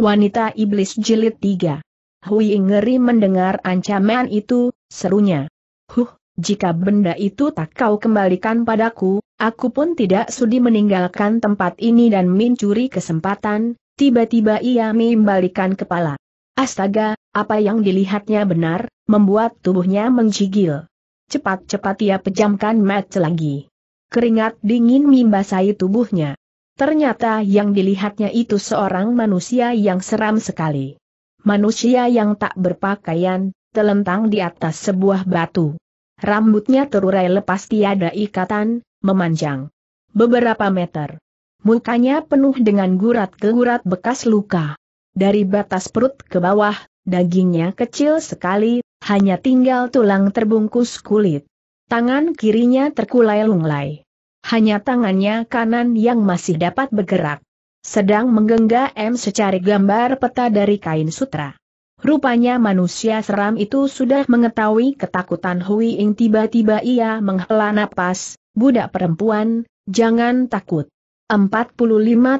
Wanita Iblis Jilid 3 Hui ngeri mendengar ancaman itu, serunya. Huh, jika benda itu tak kau kembalikan padaku, aku pun tidak sudi meninggalkan tempat ini dan mencuri kesempatan, tiba-tiba ia membalikan kepala. Astaga, apa yang dilihatnya benar, membuat tubuhnya menjigil. Cepat-cepat ia pejamkan match lagi. Keringat dingin membasahi tubuhnya. Ternyata yang dilihatnya itu seorang manusia yang seram sekali. Manusia yang tak berpakaian, telentang di atas sebuah batu. Rambutnya terurai lepas tiada ikatan, memanjang. Beberapa meter. Mukanya penuh dengan gurat gurat bekas luka. Dari batas perut ke bawah, dagingnya kecil sekali, hanya tinggal tulang terbungkus kulit. Tangan kirinya terkulai lunglai. Hanya tangannya kanan yang masih dapat bergerak. Sedang menggenggam secari gambar peta dari kain sutra. Rupanya manusia seram itu sudah mengetahui ketakutan Hui Ing tiba-tiba ia menghela napas, budak perempuan, jangan takut. 45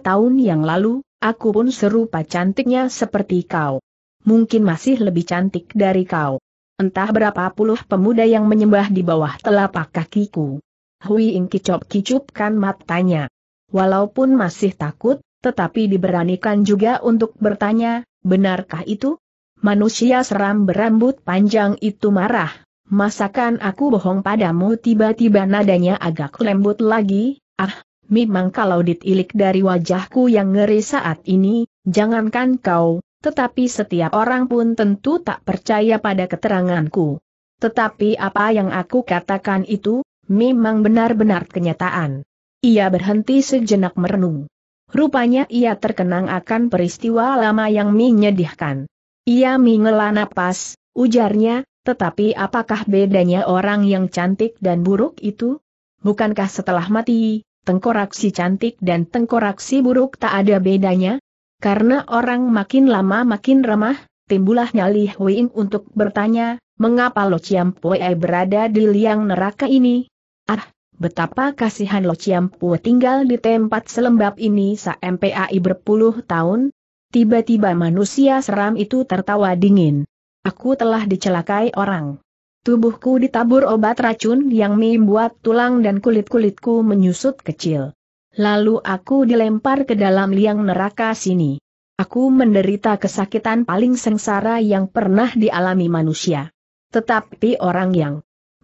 tahun yang lalu, aku pun serupa cantiknya seperti kau. Mungkin masih lebih cantik dari kau. Entah berapa puluh pemuda yang menyembah di bawah telapak kakiku. Hui Ing kicop kicupkan matanya. Walaupun masih takut, tetapi diberanikan juga untuk bertanya, benarkah itu? Manusia seram berambut panjang itu marah. Masakan aku bohong padamu tiba-tiba nadanya agak lembut lagi, ah, memang kalau ditilik dari wajahku yang ngeri saat ini, jangankan kau, tetapi setiap orang pun tentu tak percaya pada keteranganku. Tetapi apa yang aku katakan itu, memang benar-benar kenyataan. Ia berhenti sejenak merenung. Rupanya ia terkenang akan peristiwa lama yang menyedihkan. Ia mengela napas, ujarnya, tetapi apakah bedanya orang yang cantik dan buruk itu? Bukankah setelah mati, tengkorak si cantik dan tengkorak si buruk tak ada bedanya? Karena orang makin lama makin remah, timbulah nyali Huing untuk bertanya, mengapa Lo Chiam Pue berada di liang neraka ini? Ah, betapa kasihan Lo Ciampu tinggal di tempat selembab ini sampai berpuluh tahun. Tiba-tiba manusia seram itu tertawa dingin. Aku telah dicelakai orang. Tubuhku ditabur obat racun yang membuat tulang dan kulit-kulitku menyusut kecil. Lalu aku dilempar ke dalam liang neraka sini. Aku menderita kesakitan paling sengsara yang pernah dialami manusia. Tetapi orang yang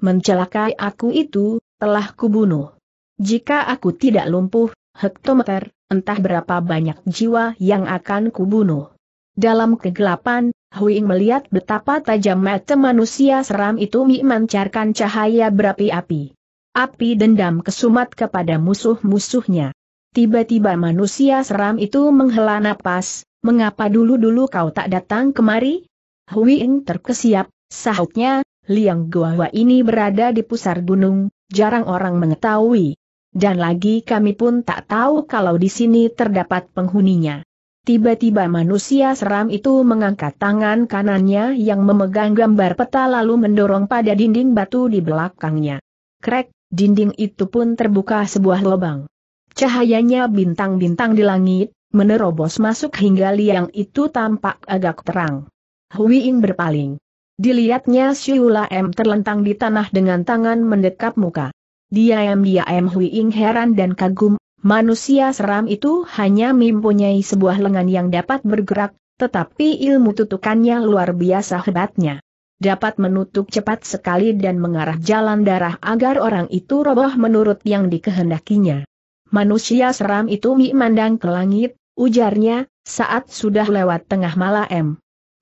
mencelakai aku itu, telah kubunuh. Jika aku tidak lumpuh, hektometer, entah berapa banyak jiwa yang akan kubunuh. Dalam kegelapan, Huing melihat betapa tajam mata manusia seram itu memancarkan cahaya berapi-api. Api dendam kesumat kepada musuh-musuhnya. Tiba-tiba manusia seram itu menghela napas, mengapa dulu-dulu kau tak datang kemari? Huing terkesiap, sahutnya, Liang Guawa ini berada di pusar gunung, jarang orang mengetahui. Dan lagi kami pun tak tahu kalau di sini terdapat penghuninya. Tiba-tiba manusia seram itu mengangkat tangan kanannya yang memegang gambar peta lalu mendorong pada dinding batu di belakangnya. Krek, dinding itu pun terbuka sebuah lubang. Cahayanya bintang-bintang di langit, menerobos masuk hingga liang itu tampak agak terang. Huiing berpaling. Dilihatnya Siula M terlentang di tanah dengan tangan mendekap muka. Dia M dia Hui Ing heran dan kagum, manusia seram itu hanya mempunyai sebuah lengan yang dapat bergerak, tetapi ilmu tutukannya luar biasa hebatnya. Dapat menutup cepat sekali dan mengarah jalan darah agar orang itu roboh menurut yang dikehendakinya. Manusia seram itu memandang ke langit, ujarnya, saat sudah lewat tengah malam.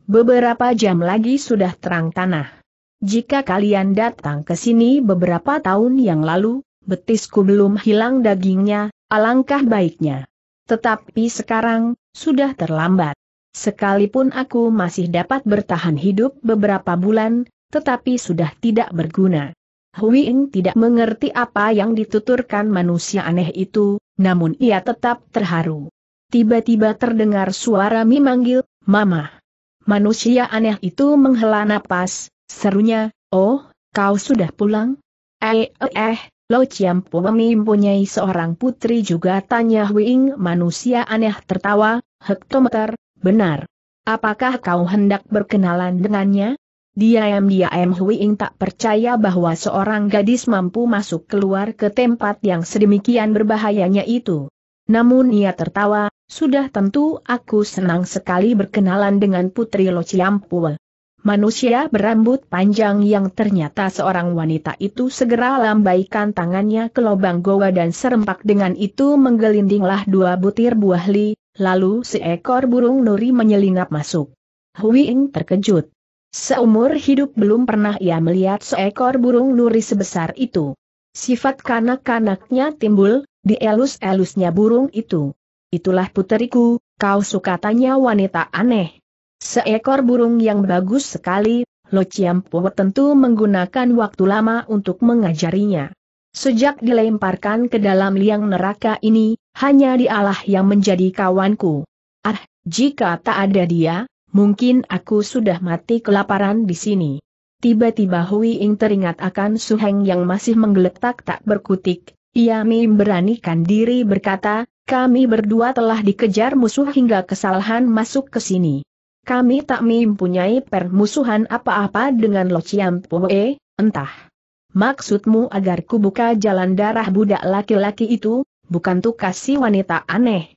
Beberapa jam lagi sudah terang tanah. Jika kalian datang ke sini beberapa tahun yang lalu, betisku belum hilang dagingnya, alangkah baiknya. Tetapi sekarang, sudah terlambat. Sekalipun aku masih dapat bertahan hidup beberapa bulan, tetapi sudah tidak berguna. Hui tidak mengerti apa yang dituturkan manusia aneh itu, namun ia tetap terharu. Tiba-tiba terdengar suara memanggil, Mama. Manusia aneh itu menghela napas, serunya, oh, kau sudah pulang? Eh, eh, eh, Lo Chiampo mempunyai seorang putri juga tanya Huing manusia aneh tertawa, hektometer, benar. Apakah kau hendak berkenalan dengannya? Diam-diam Huing tak percaya bahwa seorang gadis mampu masuk keluar ke tempat yang sedemikian berbahayanya itu. Namun ia tertawa, sudah tentu aku senang sekali berkenalan dengan Putri Lo Ciampue. Manusia berambut panjang yang ternyata seorang wanita itu segera lambaikan tangannya ke lubang goa dan serempak dengan itu menggelindinglah dua butir buah li, lalu seekor burung nuri menyelinap masuk. Hui Ing terkejut. Seumur hidup belum pernah ia melihat seekor burung nuri sebesar itu. Sifat kanak-kanaknya timbul, dielus-elusnya burung itu itulah puteriku, kau suka tanya wanita aneh. Seekor burung yang bagus sekali, Lo Chiampo tentu menggunakan waktu lama untuk mengajarinya. Sejak dilemparkan ke dalam liang neraka ini, hanya dialah yang menjadi kawanku. Ah, jika tak ada dia, mungkin aku sudah mati kelaparan di sini. Tiba-tiba Hui Ing teringat akan Su Heng yang masih menggeletak tak berkutik, ia memberanikan diri berkata, kami berdua telah dikejar musuh hingga kesalahan masuk ke sini. Kami tak mempunyai permusuhan apa-apa dengan Lo Chiam Pue, entah. Maksudmu agar ku buka jalan darah budak laki-laki itu, bukan tuh kasih wanita aneh.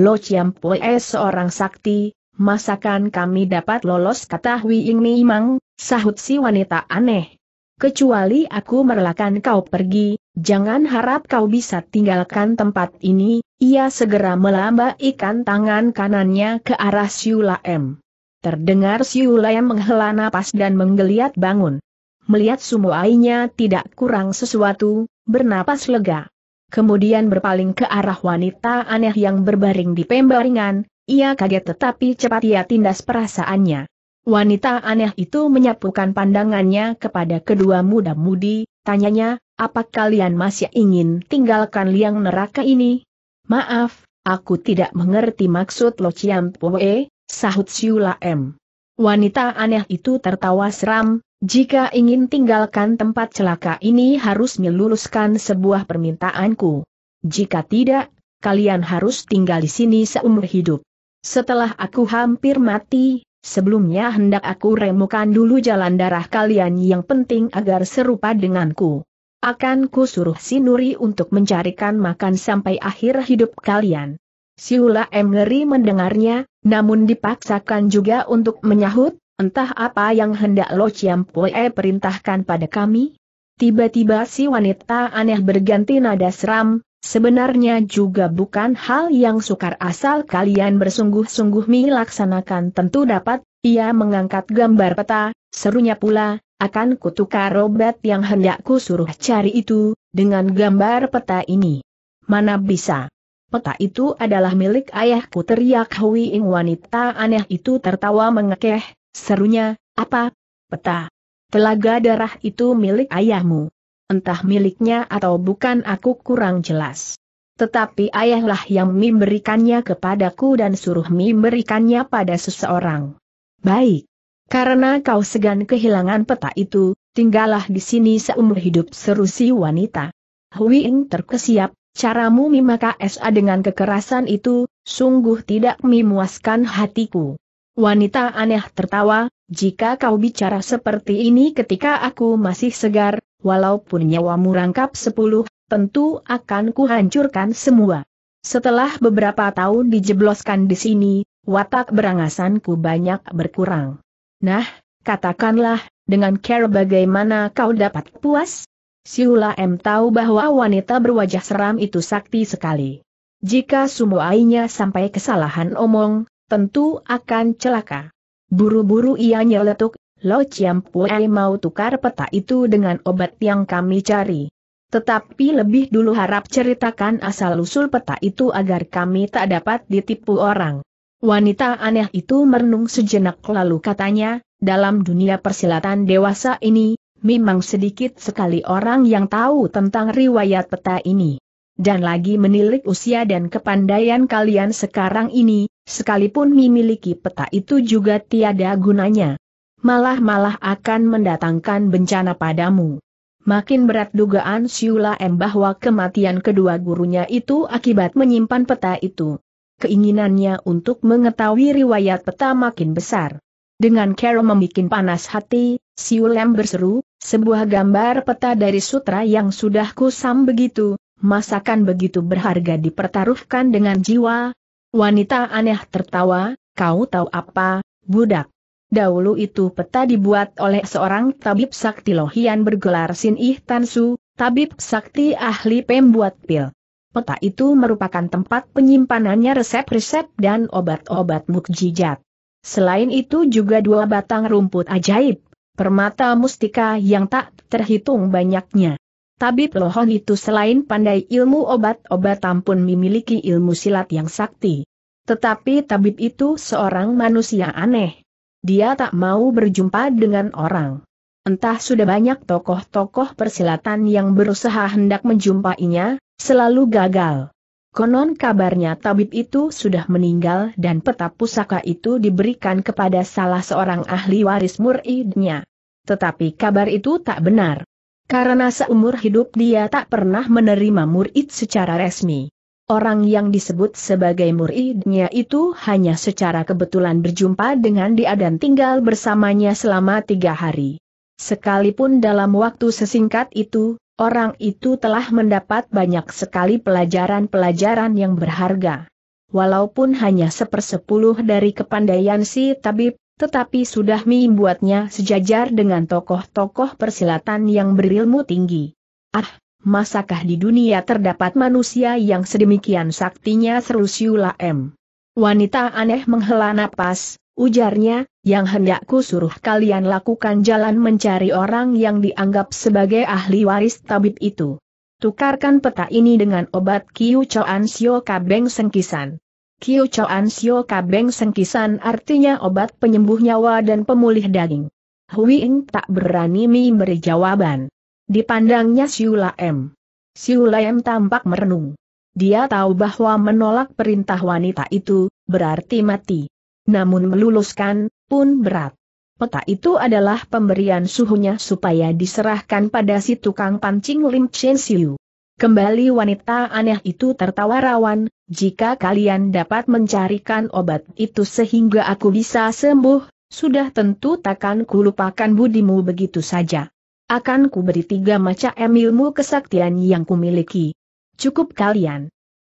Lo Chiam Pue seorang sakti, masakan kami dapat lolos kata Hui Ying Mi Mang, sahut si wanita aneh. Kecuali aku merelakan kau pergi, Jangan harap kau bisa tinggalkan tempat ini, ia segera melambaikan tangan kanannya ke arah Siula M. Terdengar Siula yang menghela napas dan menggeliat bangun. Melihat sumuainya tidak kurang sesuatu, bernapas lega. Kemudian berpaling ke arah wanita aneh yang berbaring di pembaringan, ia kaget tetapi cepat ia tindas perasaannya. Wanita aneh itu menyapukan pandangannya kepada kedua muda-mudi, tanyanya, apa kalian masih ingin tinggalkan liang neraka ini? Maaf, aku tidak mengerti maksud Lo Chiam Poe, sahut Siula M. Wanita aneh itu tertawa seram, jika ingin tinggalkan tempat celaka ini harus meluluskan sebuah permintaanku. Jika tidak, kalian harus tinggal di sini seumur hidup. Setelah aku hampir mati, sebelumnya hendak aku remukan dulu jalan darah kalian yang penting agar serupa denganku. Akan kusuruh si Nuri untuk mencarikan makan sampai akhir hidup kalian. Siula M. Ngeri mendengarnya, namun dipaksakan juga untuk menyahut, entah apa yang hendak Lo Chiampue perintahkan pada kami. Tiba-tiba si wanita aneh berganti nada seram, Sebenarnya juga bukan hal yang sukar asal kalian bersungguh-sungguh melaksanakan tentu dapat, ia mengangkat gambar peta, serunya pula, akan kutukar obat yang hendakku suruh cari itu, dengan gambar peta ini. Mana bisa? Peta itu adalah milik ayahku teriak Hui Ing wanita aneh itu tertawa mengekeh, serunya, apa? Peta. Telaga darah itu milik ayahmu. Entah miliknya atau bukan aku kurang jelas. Tetapi ayahlah yang memberikannya kepadaku dan suruh memberikannya pada seseorang. Baik. Karena kau segan kehilangan peta itu, tinggallah di sini seumur hidup seru si wanita. Huiing terkesiap, caramu Mimaka SA dengan kekerasan itu, sungguh tidak memuaskan hatiku. Wanita aneh tertawa, jika kau bicara seperti ini ketika aku masih segar, walaupun nyawamu rangkap sepuluh, tentu akan kuhancurkan semua. Setelah beberapa tahun dijebloskan di sini, watak berangasanku banyak berkurang. Nah, katakanlah, dengan care bagaimana kau dapat puas? Siula M tahu bahwa wanita berwajah seram itu sakti sekali. Jika sumuainya sampai kesalahan omong, tentu akan celaka. Buru-buru ia nyeletuk, Lo Chiampuai mau tukar peta itu dengan obat yang kami cari. Tetapi lebih dulu harap ceritakan asal-usul peta itu agar kami tak dapat ditipu orang. Wanita aneh itu merenung sejenak lalu katanya, dalam dunia persilatan dewasa ini, memang sedikit sekali orang yang tahu tentang riwayat peta ini. Dan lagi menilik usia dan kepandaian kalian sekarang ini, sekalipun memiliki peta itu juga tiada gunanya. Malah-malah akan mendatangkan bencana padamu. Makin berat dugaan Siula M bahwa kematian kedua gurunya itu akibat menyimpan peta itu keinginannya untuk mengetahui riwayat peta makin besar. Dengan Carol membuat panas hati, Siulem berseru, sebuah gambar peta dari sutra yang sudah kusam begitu, masakan begitu berharga dipertaruhkan dengan jiwa. Wanita aneh tertawa, kau tahu apa, budak. Dahulu itu peta dibuat oleh seorang tabib sakti lohian bergelar Sin Ih Tansu, tabib sakti ahli pembuat pil. Peta itu merupakan tempat penyimpanannya resep-resep dan obat-obat mukjizat. Selain itu juga dua batang rumput ajaib, permata mustika yang tak terhitung banyaknya. Tabib Lohon itu selain pandai ilmu obat obat pun memiliki ilmu silat yang sakti. Tetapi tabib itu seorang manusia aneh. Dia tak mau berjumpa dengan orang. Entah sudah banyak tokoh-tokoh persilatan yang berusaha hendak menjumpainya, Selalu gagal. Konon kabarnya tabib itu sudah meninggal dan peta pusaka itu diberikan kepada salah seorang ahli waris muridnya. Tetapi kabar itu tak benar. Karena seumur hidup dia tak pernah menerima murid secara resmi. Orang yang disebut sebagai muridnya itu hanya secara kebetulan berjumpa dengan dia dan tinggal bersamanya selama tiga hari. Sekalipun dalam waktu sesingkat itu, Orang itu telah mendapat banyak sekali pelajaran-pelajaran yang berharga. Walaupun hanya sepersepuluh dari kepandaian si tabib, tetapi sudah membuatnya sejajar dengan tokoh-tokoh persilatan yang berilmu tinggi. Ah, masakah di dunia terdapat manusia yang sedemikian saktinya seru M. Wanita aneh menghela napas, ujarnya, yang hendakku suruh kalian lakukan jalan mencari orang yang dianggap sebagai ahli waris tabib itu. Tukarkan peta ini dengan obat Kiu Choan Sio Kabeng Sengkisan. Kiu Choan Sio Kabeng Sengkisan artinya obat penyembuh nyawa dan pemulih daging. Hui Ing tak berani memberi jawaban. Dipandangnya Siula M. Siula M tampak merenung. Dia tahu bahwa menolak perintah wanita itu, berarti mati. Namun meluluskan, pun berat. Peta itu adalah pemberian suhunya supaya diserahkan pada si tukang pancing Lim Chen Siu. Kembali wanita aneh itu tertawa rawan, jika kalian dapat mencarikan obat itu sehingga aku bisa sembuh, sudah tentu takkan kulupakan budimu begitu saja. Akan kuberi tiga macam ilmu kesaktian yang kumiliki. Cukup kalian.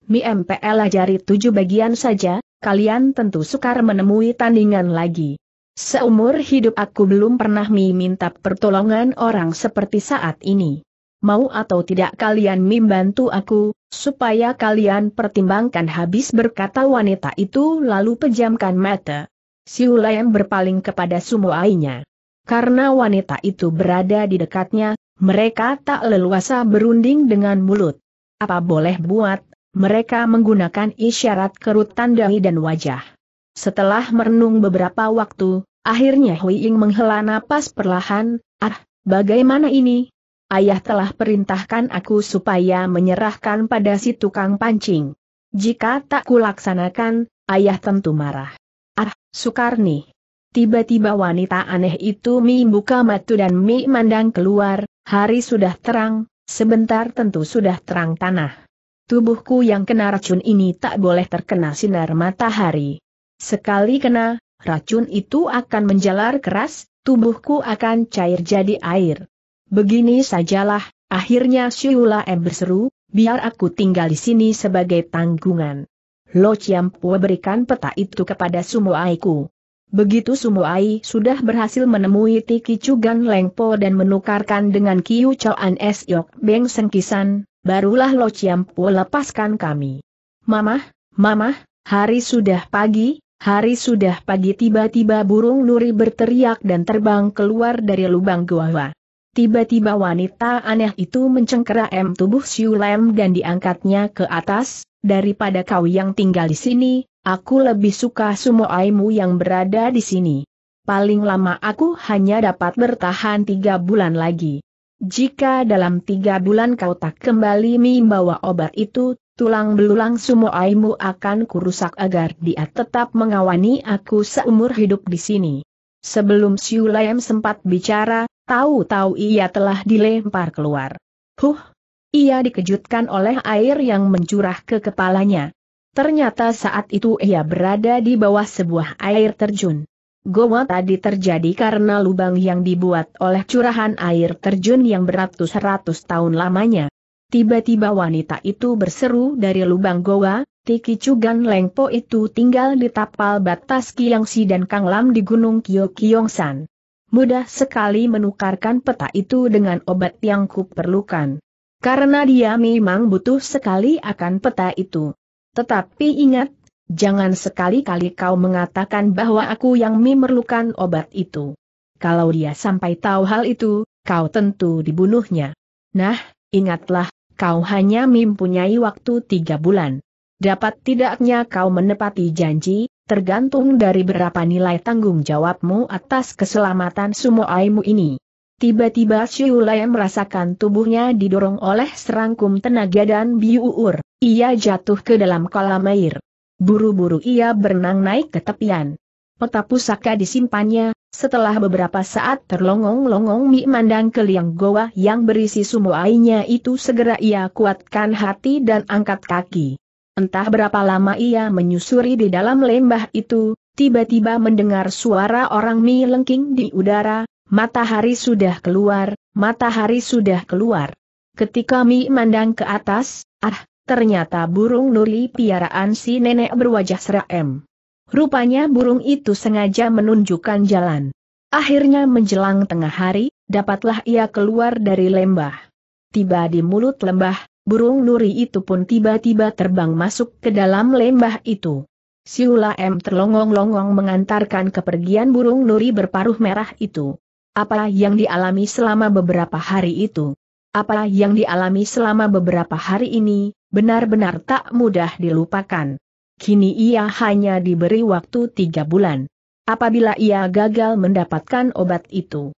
Mi MPL ajari tujuh bagian saja, kalian tentu sukar menemui tandingan lagi. Seumur hidup aku belum pernah meminta pertolongan orang seperti saat ini. Mau atau tidak kalian membantu aku, supaya kalian pertimbangkan habis berkata wanita itu lalu pejamkan mata. Siulayam berpaling kepada sumuainya. Karena wanita itu berada di dekatnya, mereka tak leluasa berunding dengan mulut. Apa boleh buat, mereka menggunakan isyarat kerut tandai dan wajah. Setelah merenung beberapa waktu, akhirnya Hui Ying menghela napas perlahan, ah, bagaimana ini? Ayah telah perintahkan aku supaya menyerahkan pada si tukang pancing. Jika tak kulaksanakan, ayah tentu marah. Ah, Sukarni. Tiba-tiba wanita aneh itu Mi buka matu dan Mi mandang keluar, hari sudah terang, sebentar tentu sudah terang tanah tubuhku yang kena racun ini tak boleh terkena sinar matahari. Sekali kena, racun itu akan menjalar keras, tubuhku akan cair jadi air. Begini sajalah, akhirnya Syuula M berseru, biar aku tinggal di sini sebagai tanggungan. Lo Chiampua berikan peta itu kepada Sumoaiku. Begitu Sumoai sudah berhasil menemui Tiki Cugan Lengpo dan menukarkan dengan Kiu Choan Es Yok Beng Sengkisan, barulah Lo Chiampu lepaskan kami. Mamah, mamah, hari sudah pagi, hari sudah pagi tiba-tiba burung nuri berteriak dan terbang keluar dari lubang gua. Tiba-tiba wanita aneh itu mencengkera tubuh Siulem dan diangkatnya ke atas, daripada kau yang tinggal di sini, aku lebih suka sumoaimu yang berada di sini. Paling lama aku hanya dapat bertahan tiga bulan lagi. Jika dalam tiga bulan kau tak kembali membawa obat itu, tulang belulang sumoaimu akan kurusak agar dia tetap mengawani aku seumur hidup di sini. Sebelum Siulayam sempat bicara, tahu-tahu ia telah dilempar keluar. Huh! Ia dikejutkan oleh air yang mencurah ke kepalanya. Ternyata saat itu ia berada di bawah sebuah air terjun. Goa tadi terjadi karena lubang yang dibuat oleh curahan air terjun yang beratus-ratus tahun lamanya. Tiba-tiba wanita itu berseru dari lubang goa, Tiki Cugan Lengpo itu tinggal di tapal batas Kiangsi dan Lam di Gunung Kyokyongsan. Mudah sekali menukarkan peta itu dengan obat yang kuperlukan. Karena dia memang butuh sekali akan peta itu. Tetapi ingat, Jangan sekali-kali kau mengatakan bahwa aku yang memerlukan obat itu. Kalau dia sampai tahu hal itu, kau tentu dibunuhnya. Nah, ingatlah, kau hanya mempunyai waktu tiga bulan. Dapat tidaknya kau menepati janji, tergantung dari berapa nilai tanggung jawabmu atas keselamatan semua sumoaimu ini. Tiba-tiba Siulai merasakan tubuhnya didorong oleh serangkum tenaga dan biuur. Ia jatuh ke dalam kolam air. Buru-buru ia berenang naik ke tepian. Peta pusaka disimpannya, setelah beberapa saat terlongong-longong Mi mandang ke liang goa yang berisi sumuainya itu segera ia kuatkan hati dan angkat kaki. Entah berapa lama ia menyusuri di dalam lembah itu, tiba-tiba mendengar suara orang Mi lengking di udara, matahari sudah keluar, matahari sudah keluar. Ketika Mi mandang ke atas, ah, ternyata burung nuri piaraan si nenek berwajah seram. Rupanya burung itu sengaja menunjukkan jalan. Akhirnya menjelang tengah hari, dapatlah ia keluar dari lembah. Tiba di mulut lembah, burung nuri itu pun tiba-tiba terbang masuk ke dalam lembah itu. Siula M terlongong-longong mengantarkan kepergian burung nuri berparuh merah itu. Apa yang dialami selama beberapa hari itu? Apa yang dialami selama beberapa hari ini, benar-benar tak mudah dilupakan. Kini ia hanya diberi waktu tiga bulan. Apabila ia gagal mendapatkan obat itu,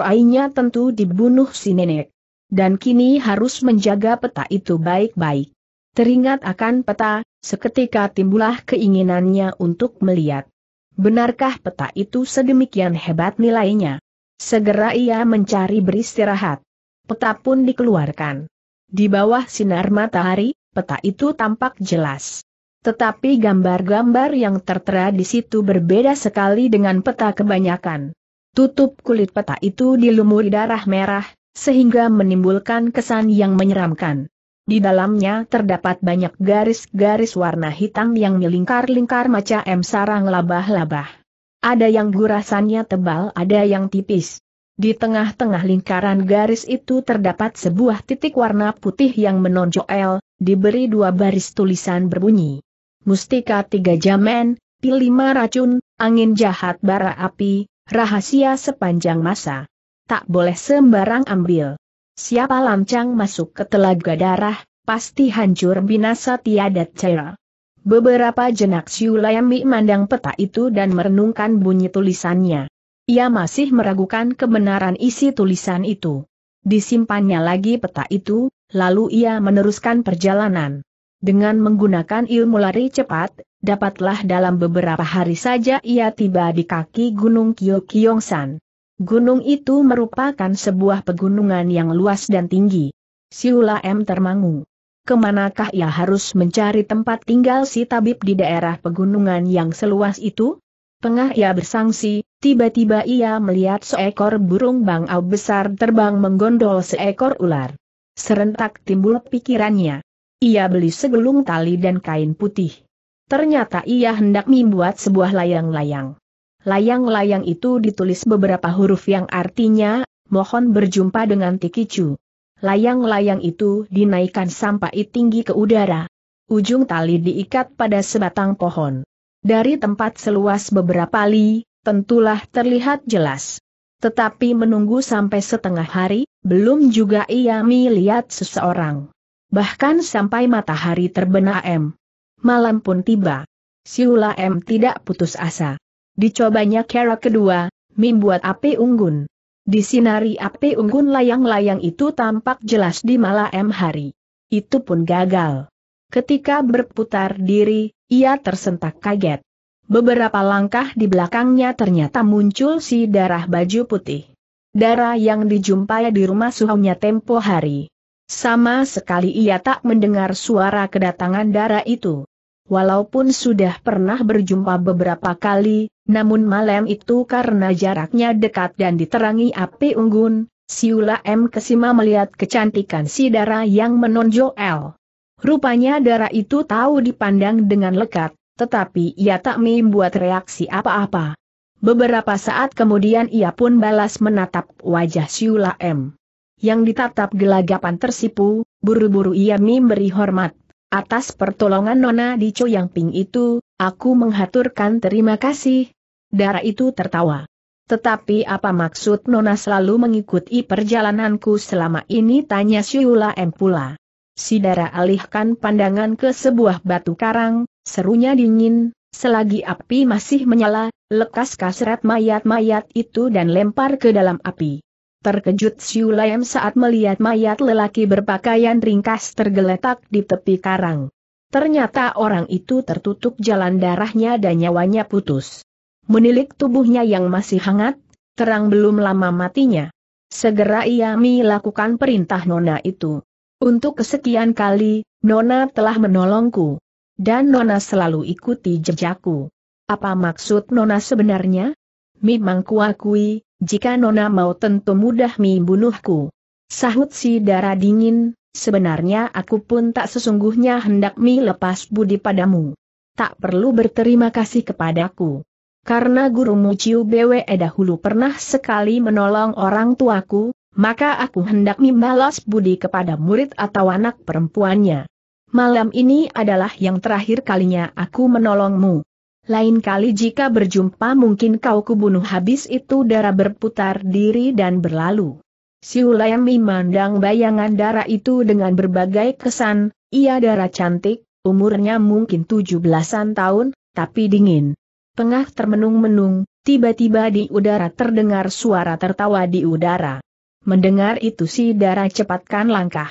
ainya tentu dibunuh si nenek. Dan kini harus menjaga peta itu baik-baik. Teringat akan peta, seketika timbullah keinginannya untuk melihat. Benarkah peta itu sedemikian hebat nilainya? Segera ia mencari beristirahat. Peta pun dikeluarkan. Di bawah sinar matahari, peta itu tampak jelas. Tetapi gambar-gambar yang tertera di situ berbeda sekali dengan peta kebanyakan. Tutup kulit peta itu dilumuri darah merah, sehingga menimbulkan kesan yang menyeramkan. Di dalamnya terdapat banyak garis-garis warna hitam yang melingkar-lingkar macam sarang labah-labah. Ada yang gurasannya tebal ada yang tipis. Di tengah-tengah lingkaran garis itu terdapat sebuah titik warna putih yang menonjol, diberi dua baris tulisan berbunyi. Mustika tiga jaman, lima racun, angin jahat bara api, rahasia sepanjang masa. Tak boleh sembarang ambil. Siapa lancang masuk ke telaga darah, pasti hancur binasa tiada cara. Beberapa jenak Siulayami mandang peta itu dan merenungkan bunyi tulisannya. Ia masih meragukan kebenaran isi tulisan itu. Disimpannya lagi peta itu, lalu ia meneruskan perjalanan. Dengan menggunakan ilmu lari cepat, dapatlah dalam beberapa hari saja ia tiba di kaki Gunung Kyokyongsan. Gunung itu merupakan sebuah pegunungan yang luas dan tinggi. Siula M termangu. Kemanakah ia harus mencari tempat tinggal si tabib di daerah pegunungan yang seluas itu? Pengah ia bersangsi, tiba-tiba ia melihat seekor burung bangau besar terbang menggondol seekor ular. Serentak timbul pikirannya. Ia beli segelung tali dan kain putih. Ternyata ia hendak membuat sebuah layang-layang. Layang-layang itu ditulis beberapa huruf yang artinya, mohon berjumpa dengan Tikicu. Layang-layang itu dinaikkan sampai tinggi ke udara. Ujung tali diikat pada sebatang pohon. Dari tempat seluas beberapa li, tentulah terlihat jelas. Tetapi menunggu sampai setengah hari, belum juga ia melihat seseorang. Bahkan sampai matahari terbenam. Malam pun tiba. Siula M tidak putus asa. Dicobanya kera kedua, Mim buat api unggun. Di sinari api unggun layang-layang itu tampak jelas di malam hari. Itu pun gagal. Ketika berputar diri, ia tersentak kaget. Beberapa langkah di belakangnya ternyata muncul si darah baju putih. Darah yang dijumpai di rumah suhunya tempo hari. Sama sekali ia tak mendengar suara kedatangan darah itu. Walaupun sudah pernah berjumpa beberapa kali, namun malam itu karena jaraknya dekat dan diterangi api unggun, Siula M. Kesima melihat kecantikan si darah yang menonjol. Rupanya darah itu tahu dipandang dengan lekat, tetapi ia tak membuat reaksi apa-apa. Beberapa saat kemudian ia pun balas menatap wajah Siula M. Yang ditatap gelagapan tersipu, buru-buru ia memberi hormat. Atas pertolongan Nona di Yang Ping itu, aku menghaturkan terima kasih. Darah itu tertawa. Tetapi apa maksud Nona selalu mengikuti perjalananku selama ini tanya Siula M pula. Sidara alihkan pandangan ke sebuah batu karang, serunya dingin, selagi api masih menyala, lekas kasret mayat-mayat itu dan lempar ke dalam api. Terkejut Siu saat melihat mayat lelaki berpakaian ringkas tergeletak di tepi karang. Ternyata orang itu tertutup jalan darahnya dan nyawanya putus. Menilik tubuhnya yang masih hangat, terang belum lama matinya. Segera ia melakukan perintah nona itu. Untuk kesekian kali, Nona telah menolongku. Dan Nona selalu ikuti jejakku. Apa maksud Nona sebenarnya? Memang kuakui, jika Nona mau tentu mudah mi bunuhku. Sahut si darah dingin, sebenarnya aku pun tak sesungguhnya hendak mi lepas budi padamu. Tak perlu berterima kasih kepadaku. Karena gurumu Ciu Bwe dahulu pernah sekali menolong orang tuaku, maka aku hendak membalas budi kepada murid atau anak perempuannya. Malam ini adalah yang terakhir kalinya aku menolongmu. Lain kali jika berjumpa mungkin kau kubunuh habis itu darah berputar diri dan berlalu. Siulayang memandang bayangan darah itu dengan berbagai kesan, ia darah cantik, umurnya mungkin tujuh belasan tahun, tapi dingin. Pengah termenung-menung, tiba-tiba di udara terdengar suara tertawa di udara. Mendengar itu si darah cepatkan langkah.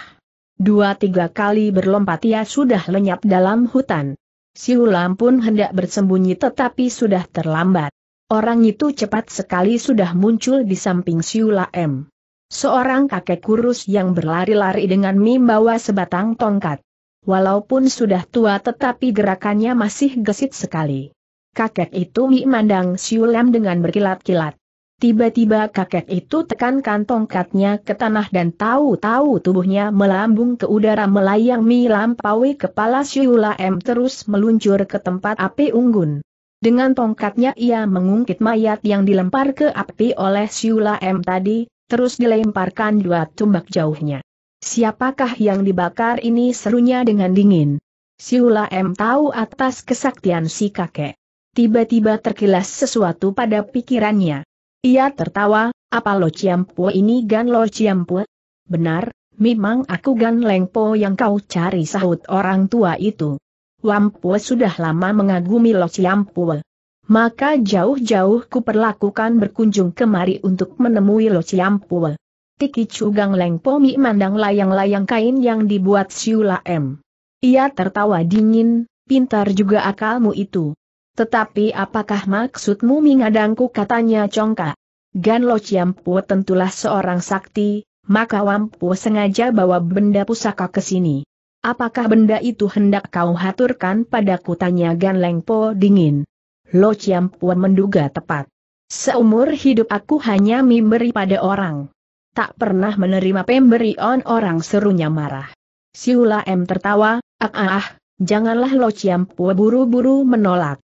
Dua tiga kali berlompat ia sudah lenyap dalam hutan. Si ulam pun hendak bersembunyi tetapi sudah terlambat. Orang itu cepat sekali sudah muncul di samping Siulam. M. Seorang kakek kurus yang berlari-lari dengan membawa sebatang tongkat. Walaupun sudah tua tetapi gerakannya masih gesit sekali. Kakek itu memandang Siulam dengan berkilat-kilat. Tiba-tiba kakek itu tekankan tongkatnya ke tanah dan tahu-tahu tubuhnya melambung ke udara melayang melampaui kepala Syula M terus meluncur ke tempat api unggun. Dengan tongkatnya ia mengungkit mayat yang dilempar ke api oleh Syula M tadi, terus dilemparkan dua tumbak jauhnya. Siapakah yang dibakar ini serunya dengan dingin. Syula M tahu atas kesaktian si kakek. Tiba-tiba terkilas sesuatu pada pikirannya. Ia tertawa, apa Lo Ciampu ini Gan Lo Ciampu? Benar, memang aku Gan Lengpo yang kau cari sahut orang tua itu. Wampu sudah lama mengagumi Lo Ciampu. Maka jauh-jauh ku perlakukan berkunjung kemari untuk menemui Lo Ciampu. Tiki Cugang Lengpo mi mandang layang-layang kain yang dibuat Siula M. Ia tertawa dingin, pintar juga akalmu itu. Tetapi apakah maksudmu mengadangku katanya congkak? Gan Lo Chiampu tentulah seorang sakti, maka Wampu sengaja bawa benda pusaka ke sini. Apakah benda itu hendak kau haturkan padaku tanya Gan Po dingin. Lo Chiampu menduga tepat. Seumur hidup aku hanya memberi pada orang. Tak pernah menerima pemberian orang serunya marah. Siula M tertawa, ah ah, ah janganlah Lo Chiampu buru-buru menolak.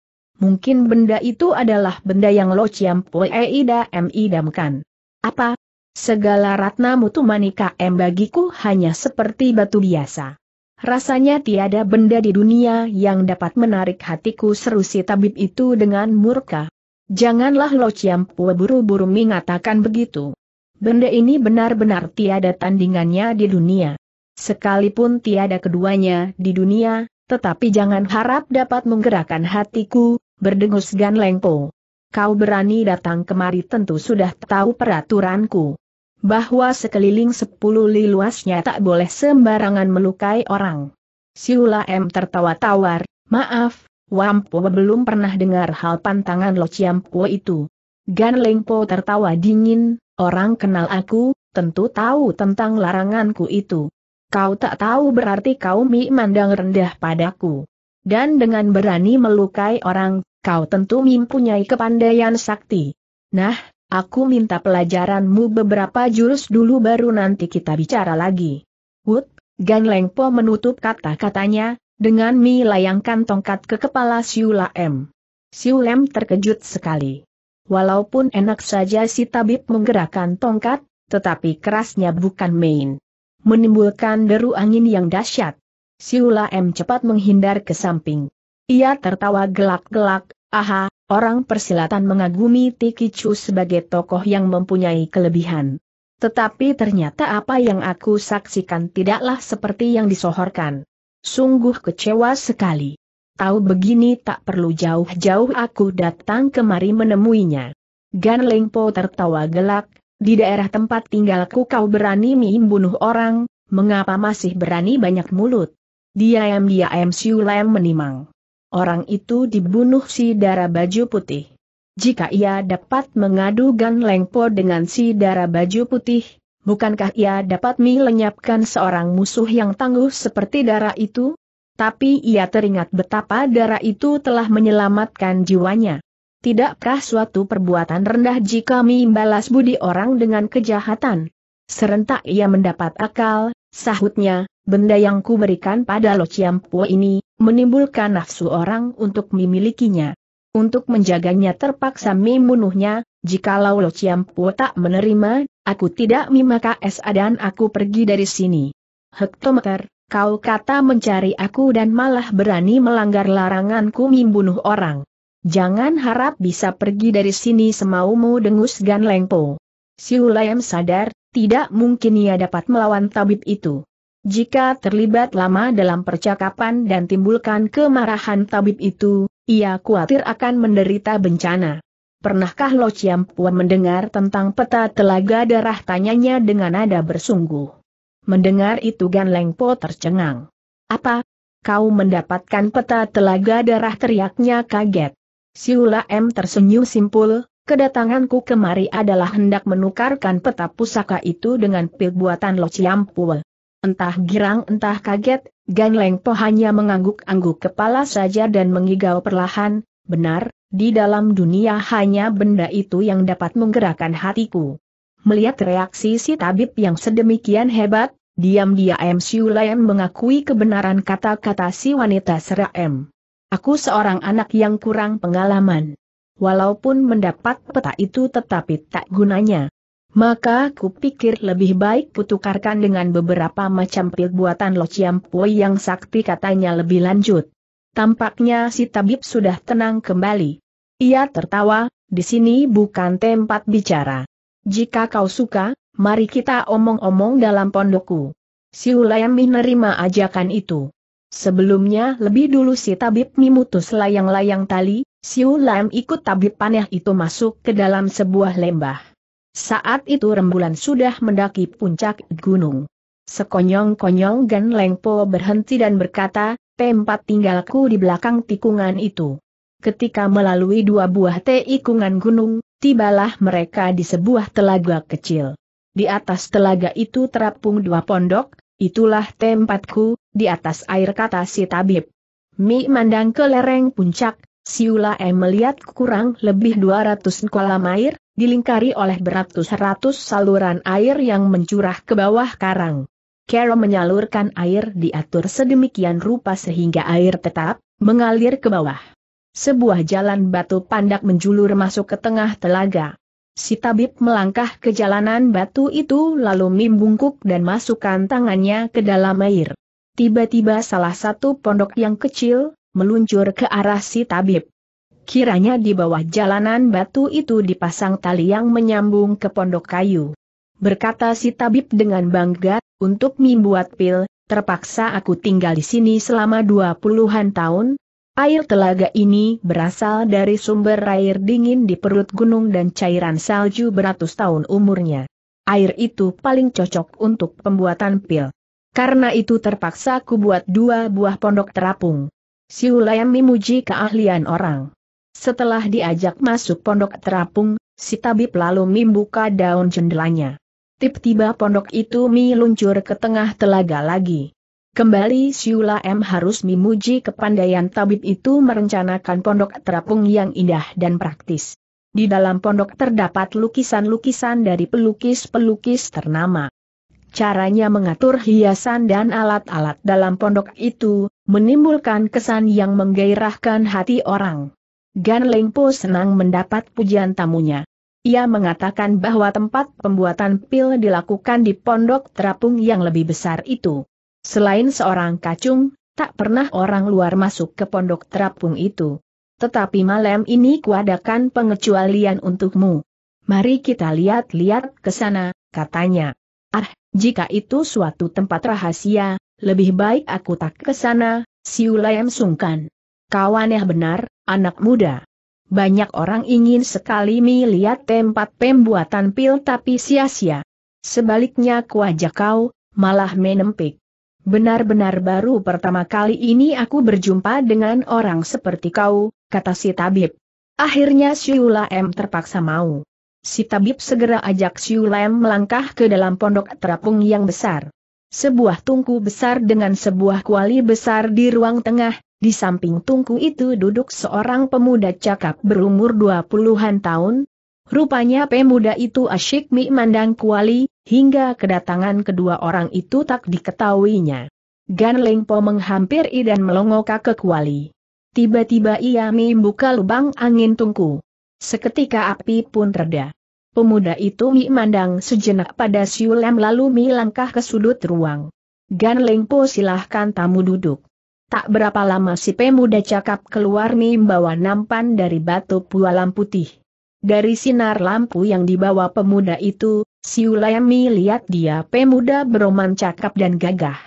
Mungkin benda itu adalah benda yang Lo Chiam Pue Ida idamkan. Apa? Segala ratna mutu manika M bagiku hanya seperti batu biasa. Rasanya tiada benda di dunia yang dapat menarik hatiku seru si tabib itu dengan murka. Janganlah Lo Chiam Pue buru-buru mengatakan begitu. Benda ini benar-benar tiada tandingannya di dunia. Sekalipun tiada keduanya di dunia, tetapi jangan harap dapat menggerakkan hatiku, berdengus Gan Lengpo. Kau berani datang kemari tentu sudah tahu peraturanku. Bahwa sekeliling sepuluh li luasnya tak boleh sembarangan melukai orang. Siula M tertawa tawar, maaf, wampu belum pernah dengar hal pantangan Lo Ciampo itu. Gan Lengpo tertawa dingin, orang kenal aku, tentu tahu tentang laranganku itu. Kau tak tahu berarti kau mandang rendah padaku. Dan dengan berani melukai orang, kau tentu mempunyai kepandaian sakti. Nah, aku minta pelajaranmu beberapa jurus dulu baru nanti kita bicara lagi. Wut, Gan Lengpo menutup kata-katanya, dengan melayangkan tongkat ke kepala Siula M. Siula M terkejut sekali. Walaupun enak saja si tabib menggerakkan tongkat, tetapi kerasnya bukan main. Menimbulkan deru angin yang dahsyat. Siula M cepat menghindar ke samping. Ia tertawa gelak-gelak, aha, orang persilatan mengagumi Tiki Chu sebagai tokoh yang mempunyai kelebihan. Tetapi ternyata apa yang aku saksikan tidaklah seperti yang disohorkan. Sungguh kecewa sekali. Tahu begini tak perlu jauh-jauh aku datang kemari menemuinya. Gan Lengpo tertawa gelak, di daerah tempat tinggalku kau berani membunuh orang, mengapa masih berani banyak mulut? Diam-diam Siu Lem menimang orang itu dibunuh si darah baju putih. Jika ia dapat mengadu Gan Lengpo dengan si darah baju putih, bukankah ia dapat melenyapkan seorang musuh yang tangguh seperti darah itu? Tapi ia teringat betapa darah itu telah menyelamatkan jiwanya. Tidakkah suatu perbuatan rendah jika membalas budi orang dengan kejahatan? Serentak ia mendapat akal, sahutnya, benda yang kuberikan pada Lo Chiampuo ini, menimbulkan nafsu orang untuk memilikinya. Untuk menjaganya terpaksa membunuhnya, jikalau Lo Chiampuo tak menerima, aku tidak mimaka es dan aku pergi dari sini. Hektometer, kau kata mencari aku dan malah berani melanggar laranganku membunuh orang. Jangan harap bisa pergi dari sini semaumu dengus Gan Lengpo. Siulayam sadar, tidak mungkin ia dapat melawan tabib itu. Jika terlibat lama dalam percakapan dan timbulkan kemarahan tabib itu, ia khawatir akan menderita bencana. Pernahkah Lo Chiampuan mendengar tentang peta telaga darah tanyanya dengan nada bersungguh? Mendengar itu Gan Lengpo tercengang. Apa? Kau mendapatkan peta telaga darah teriaknya kaget. Siula M tersenyum simpul, kedatanganku kemari adalah hendak menukarkan peta pusaka itu dengan pil buatan Lo Chiampul. Entah girang entah kaget, Gan Leng Po hanya mengangguk-angguk kepala saja dan mengigau perlahan, benar, di dalam dunia hanya benda itu yang dapat menggerakkan hatiku. Melihat reaksi si tabib yang sedemikian hebat, diam-diam Siu Lam mengakui kebenaran kata-kata si wanita seram. Aku seorang anak yang kurang pengalaman. Walaupun mendapat peta itu tetapi tak gunanya. Maka kupikir lebih baik kutukarkan dengan beberapa macam pil buatan Lo Chiampui yang sakti katanya lebih lanjut. Tampaknya si tabib sudah tenang kembali. Ia tertawa, di sini bukan tempat bicara. Jika kau suka, mari kita omong-omong dalam pondokku. Si Ulayami menerima ajakan itu. Sebelumnya lebih dulu si tabib memutus layang-layang tali, si Ulayam ikut tabib panah itu masuk ke dalam sebuah lembah. Saat itu rembulan sudah mendaki puncak gunung. Sekonyong-konyong Gan Lengpo berhenti dan berkata, tempat tinggalku di belakang tikungan itu. Ketika melalui dua buah tikungan gunung, tibalah mereka di sebuah telaga kecil. Di atas telaga itu terapung dua pondok, itulah tempatku, di atas air kata si tabib. Mi mandang ke lereng puncak, Siula E melihat kurang lebih 200 kolam air, dilingkari oleh beratus-ratus saluran air yang mencurah ke bawah karang. Kero menyalurkan air diatur sedemikian rupa sehingga air tetap mengalir ke bawah. Sebuah jalan batu pandak menjulur masuk ke tengah telaga. Si tabib melangkah ke jalanan batu itu lalu membungkuk dan masukkan tangannya ke dalam air. Tiba-tiba salah satu pondok yang kecil, meluncur ke arah si tabib. Kiranya di bawah jalanan batu itu dipasang tali yang menyambung ke pondok kayu. Berkata si tabib dengan bangga, untuk membuat pil, terpaksa aku tinggal di sini selama dua puluhan tahun. Air telaga ini berasal dari sumber air dingin di perut gunung dan cairan salju beratus tahun umurnya. Air itu paling cocok untuk pembuatan pil. Karena itu terpaksa ku buat dua buah pondok terapung. Siulayam memuji keahlian orang. Setelah diajak masuk pondok terapung, si tabib lalu membuka daun jendelanya. Tiba-tiba pondok itu meluncur ke tengah telaga lagi. Kembali Siula M harus memuji kepandaian tabib itu merencanakan pondok terapung yang indah dan praktis. Di dalam pondok terdapat lukisan-lukisan dari pelukis-pelukis ternama. Caranya mengatur hiasan dan alat-alat dalam pondok itu, menimbulkan kesan yang menggairahkan hati orang. Gan Leng Po senang mendapat pujian tamunya. Ia mengatakan bahwa tempat pembuatan pil dilakukan di pondok terapung yang lebih besar itu. Selain seorang kacung, tak pernah orang luar masuk ke pondok terapung itu. Tetapi malam ini kuadakan pengecualian untukmu. Mari kita lihat-lihat ke sana, katanya. Ah, jika itu suatu tempat rahasia, lebih baik aku tak ke sana, Siu Layam sungkan. Kawannya benar, anak muda. Banyak orang ingin sekali melihat tempat pembuatan pil tapi sia-sia. Sebaliknya kuajak kau, malah menempik. Benar-benar baru pertama kali ini aku berjumpa dengan orang seperti kau, kata si tabib. Akhirnya Siula M terpaksa mau. Si tabib segera ajak Siula M melangkah ke dalam pondok terapung yang besar. Sebuah tungku besar dengan sebuah kuali besar di ruang tengah, di samping tungku itu duduk seorang pemuda cakap berumur dua puluhan tahun. Rupanya pemuda itu asyik memandang kuali, hingga kedatangan kedua orang itu tak diketahuinya. Gan Lengpo menghampiri dan melongok ke kuali. Tiba-tiba ia membuka lubang angin tungku. Seketika api pun reda. Pemuda itu memandang sejenak pada Siulem lalu melangkah ke sudut ruang. Gan Lengpo Po silahkan tamu duduk. Tak berapa lama si pemuda cakap keluar membawa nampan dari batu pualam putih. Dari sinar lampu yang dibawa pemuda itu, si Ulayami lihat dia pemuda beroman cakap dan gagah.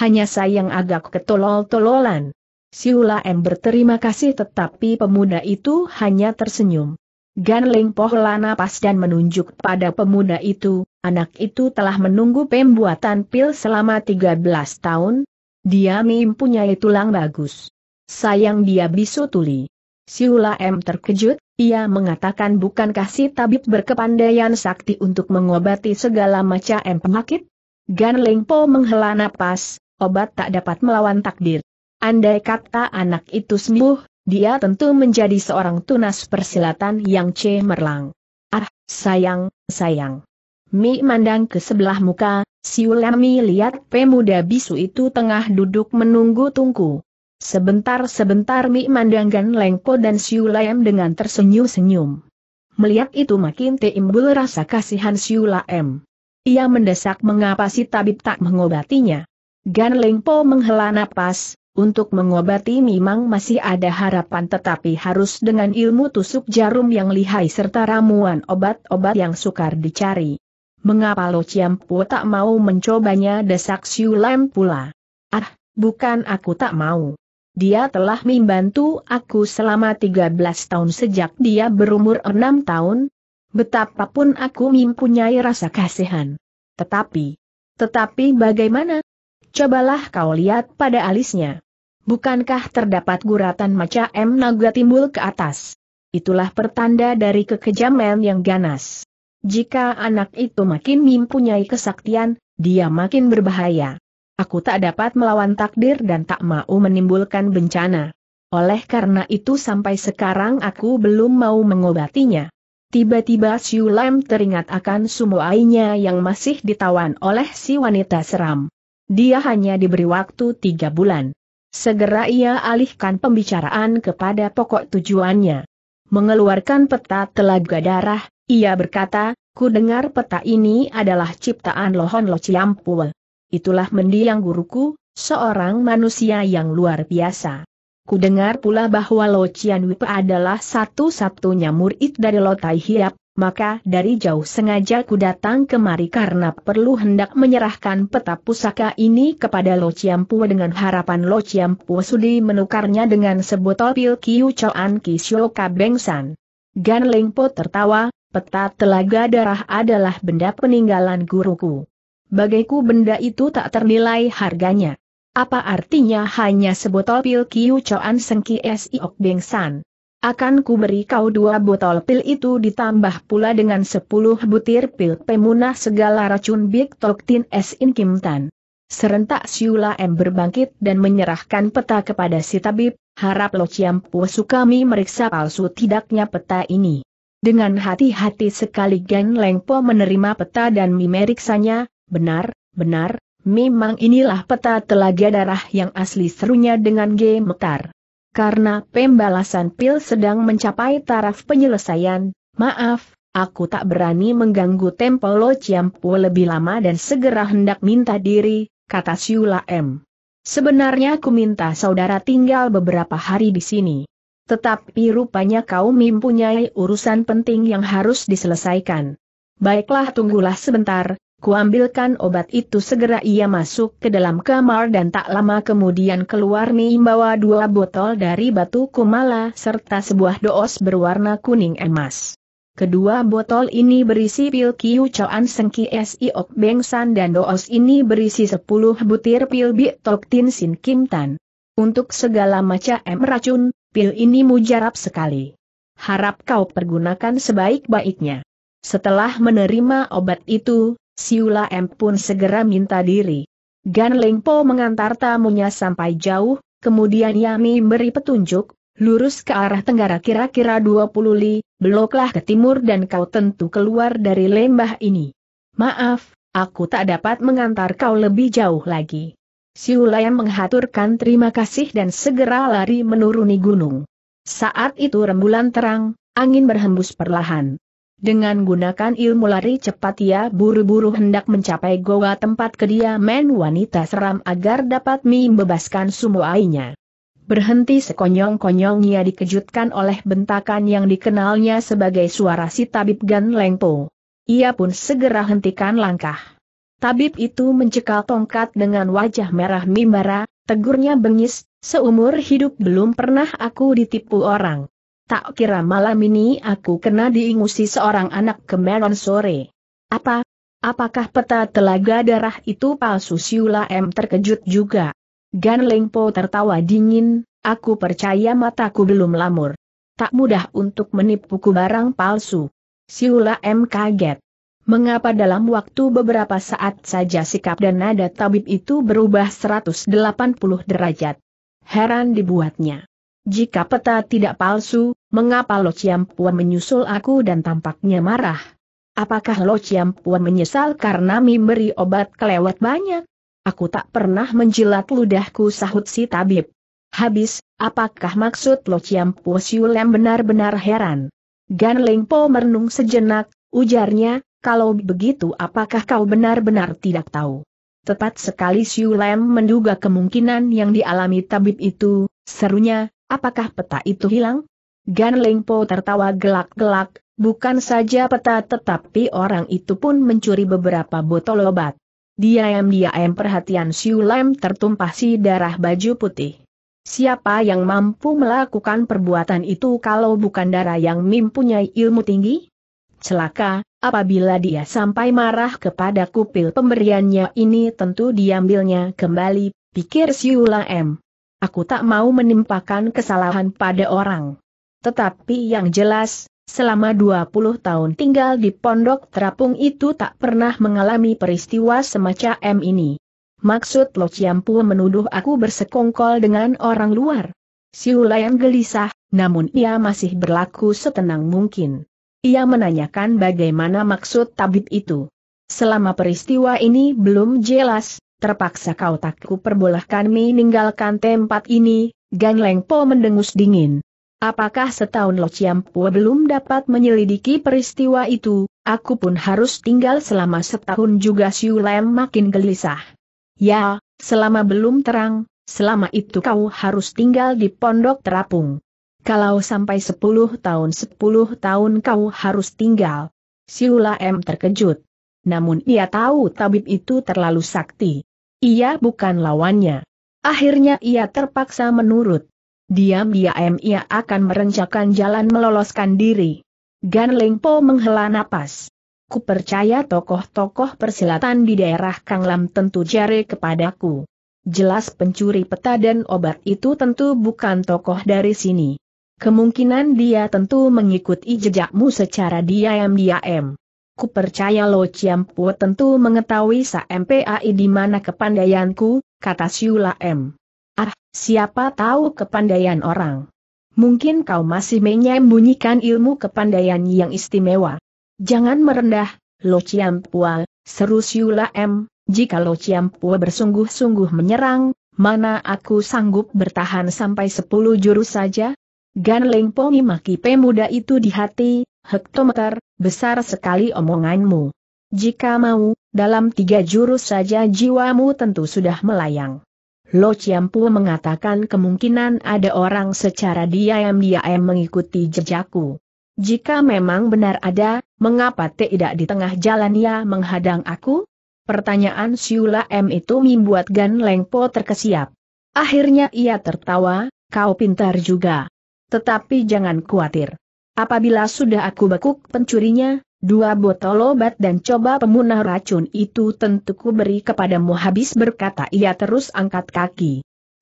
Hanya sayang agak ketolol-tololan. Si Ulayam berterima kasih tetapi pemuda itu hanya tersenyum. Ganling Ling pohla napas dan menunjuk pada pemuda itu, anak itu telah menunggu pembuatan pil selama 13 tahun, dia mempunyai tulang bagus. Sayang dia bisu tuli. Siula M terkejut, ia mengatakan bukankah si tabib berkepandaian sakti untuk mengobati segala macam penyakit? Gan Leng Po menghela napas, obat tak dapat melawan takdir. Andai kata anak itu sembuh, dia tentu menjadi seorang tunas persilatan yang cemerlang. Ah, sayang, sayang. Mi mandang ke sebelah muka, Siulami lihat pemuda bisu itu tengah duduk menunggu tungku. Sebentar-sebentar Mi mandangkan Lengko dan Siulam dengan tersenyum-senyum. Melihat itu makin timbul rasa kasihan Siulam. Ia mendesak mengapa si tabib tak mengobatinya. Gan Lengpo menghela napas, untuk mengobati memang masih ada harapan tetapi harus dengan ilmu tusuk jarum yang lihai serta ramuan obat-obat yang sukar dicari. Mengapa Lo Ciampu tak mau mencobanya desak Siu Lem pula? Ah, bukan aku tak mau. Dia telah membantu aku selama 13 tahun sejak dia berumur 6 tahun. Betapapun aku mempunyai rasa kasihan. Tetapi, tetapi bagaimana? Cobalah kau lihat pada alisnya. Bukankah terdapat guratan macam naga timbul ke atas? Itulah pertanda dari kekejaman yang ganas. Jika anak itu makin mempunyai kesaktian, dia makin berbahaya. Aku tak dapat melawan takdir dan tak mau menimbulkan bencana. Oleh karena itu sampai sekarang aku belum mau mengobatinya. Tiba-tiba Siu Lam teringat akan sumuainya yang masih ditawan oleh si wanita seram. Dia hanya diberi waktu tiga bulan. Segera ia alihkan pembicaraan kepada pokok tujuannya. Mengeluarkan peta telaga darah, ia berkata, ku dengar peta ini adalah ciptaan Lohon Lo Ciampul. Itulah mendiang guruku, seorang manusia yang luar biasa. Ku dengar pula bahwa Lo Cianwipe adalah satu-satunya murid dari Lo Tai Hiap, maka dari jauh sengaja ku datang kemari karena perlu hendak menyerahkan peta pusaka ini kepada Lo Ciampu dengan harapan Lo Ciampu sudi menukarnya dengan sebotol pil Kiu Choan Kisyo Kabengsan. Gan Lengpo tertawa, peta telaga darah adalah benda peninggalan guruku. Bagiku benda itu tak ternilai harganya. Apa artinya hanya sebotol pil Kiu Choan Sengki Siok Beng San? Akan ku beri kau dua botol pil itu ditambah pula dengan sepuluh butir pil pemunah segala racun Big Tok Tin In Kim Tan. Serentak Siula M berbangkit dan menyerahkan peta kepada si tabib, harap Lo Chiam Pu Sukami meriksa palsu tidaknya peta ini. Dengan hati-hati sekali Geng Lengpo menerima peta dan memeriksanya, benar, benar, memang inilah peta telaga darah yang asli serunya dengan Metar. Karena pembalasan pil sedang mencapai taraf penyelesaian, maaf, aku tak berani mengganggu tempo Lo Ciampu lebih lama dan segera hendak minta diri, kata Siula M. Sebenarnya ku minta saudara tinggal beberapa hari di sini. Tetapi rupanya kau mempunyai urusan penting yang harus diselesaikan. Baiklah tunggulah sebentar, kuambilkan obat itu segera ia masuk ke dalam kamar dan tak lama kemudian keluar membawa dua botol dari batu kumala serta sebuah doos berwarna kuning emas. Kedua botol ini berisi pil Kiu Choan Sengki Ok Beng San dan doos ini berisi 10 butir pil Tok Tin Sin Kim Tan. Untuk segala macam racun, pil ini mujarab sekali. Harap kau pergunakan sebaik-baiknya. Setelah menerima obat itu, Siula M pun segera minta diri. Gan Lengpo mengantar tamunya sampai jauh, kemudian Yami beri petunjuk, lurus ke arah tenggara kira-kira 20 li, beloklah ke timur dan kau tentu keluar dari lembah ini. Maaf, aku tak dapat mengantar kau lebih jauh lagi yang menghaturkan terima kasih dan segera lari menuruni gunung. Saat itu rembulan terang, angin berhembus perlahan. Dengan gunakan ilmu lari cepat ia buru-buru hendak mencapai goa tempat kediaman wanita seram agar dapat membebaskan sumuainya. Berhenti sekonyong-konyong ia dikejutkan oleh bentakan yang dikenalnya sebagai suara si tabib Gan Lengpo. Ia pun segera hentikan langkah. Tabib itu mencekal tongkat dengan wajah merah mimbara, tegurnya bengis, seumur hidup belum pernah aku ditipu orang. Tak kira malam ini aku kena diingusi seorang anak kemeron sore. Apa? Apakah peta telaga darah itu palsu Siula M terkejut juga? Gan Lengpo tertawa dingin, aku percaya mataku belum lamur. Tak mudah untuk menipuku barang palsu. Siula M kaget. Mengapa dalam waktu beberapa saat saja sikap dan nada tabib itu berubah 180 derajat? Heran dibuatnya. Jika peta tidak palsu, mengapa Lo Chiampua menyusul aku dan tampaknya marah? Apakah Lo Chiampua menyesal karena memberi obat kelewat banyak? Aku tak pernah menjilat ludahku sahut si tabib. Habis, apakah maksud Lo Chiampu Siulem benar-benar heran? Gan Lingpo merenung sejenak, ujarnya, kalau begitu apakah kau benar-benar tidak tahu? Tepat sekali Siu Lem menduga kemungkinan yang dialami tabib itu, serunya, apakah peta itu hilang? Gan Leng Po tertawa gelak-gelak, bukan saja peta tetapi orang itu pun mencuri beberapa botol obat. Diam-diam perhatian Siu Lem tertumpah si darah baju putih. Siapa yang mampu melakukan perbuatan itu kalau bukan darah yang mempunyai ilmu tinggi? Celaka, Apabila dia sampai marah kepada kupil pemberiannya ini tentu diambilnya kembali, pikir Siula M. Aku tak mau menimpakan kesalahan pada orang. Tetapi yang jelas, selama 20 tahun tinggal di pondok terapung itu tak pernah mengalami peristiwa semacam M ini. Maksud Lo Ciampu menuduh aku bersekongkol dengan orang luar. Siula yang gelisah, namun ia masih berlaku setenang mungkin. Ia menanyakan bagaimana maksud tabib itu. Selama peristiwa ini belum jelas, terpaksa kau tak perbolehkan meninggalkan tempat ini, Gan Leng Po mendengus dingin. Apakah setahun Lo Po belum dapat menyelidiki peristiwa itu, aku pun harus tinggal selama setahun juga Siu Lem makin gelisah. Ya, selama belum terang, selama itu kau harus tinggal di pondok terapung. Kalau sampai sepuluh tahun sepuluh tahun kau harus tinggal. Siula M terkejut. Namun ia tahu tabib itu terlalu sakti. Ia bukan lawannya. Akhirnya ia terpaksa menurut. Diam-diam ia akan merencakan jalan meloloskan diri. Gan Lengpo menghela napas. Ku percaya tokoh-tokoh persilatan di daerah Kang Lam tentu jare kepadaku. Jelas pencuri peta dan obat itu tentu bukan tokoh dari sini. Kemungkinan dia tentu mengikuti jejakmu secara diam-diam. Ku percaya Lo Chiampu tentu mengetahui MPAI di mana kepandaianku, kata Siula M. Ah, siapa tahu kepandaian orang. Mungkin kau masih menyembunyikan ilmu kepandaian yang istimewa. Jangan merendah, Lo Chiampua, seru Siula M, jika Lo Chiampua bersungguh-sungguh menyerang, mana aku sanggup bertahan sampai sepuluh jurus saja, Gan Leng Po memaki pemuda itu di hati, hektometer, besar sekali omonganmu. Jika mau, dalam tiga jurus saja jiwamu tentu sudah melayang. Lo Chiampu mengatakan kemungkinan ada orang secara diam-diam mengikuti jejakku. Jika memang benar ada, mengapa tidak di tengah jalan ia menghadang aku? Pertanyaan Siula M itu membuat Gan Leng Po terkesiap. Akhirnya ia tertawa, kau pintar juga. Tetapi jangan khawatir. Apabila sudah aku bekuk pencurinya, dua botol obat dan coba pemunah racun itu tentu ku beri kepadamu habis berkata ia terus angkat kaki.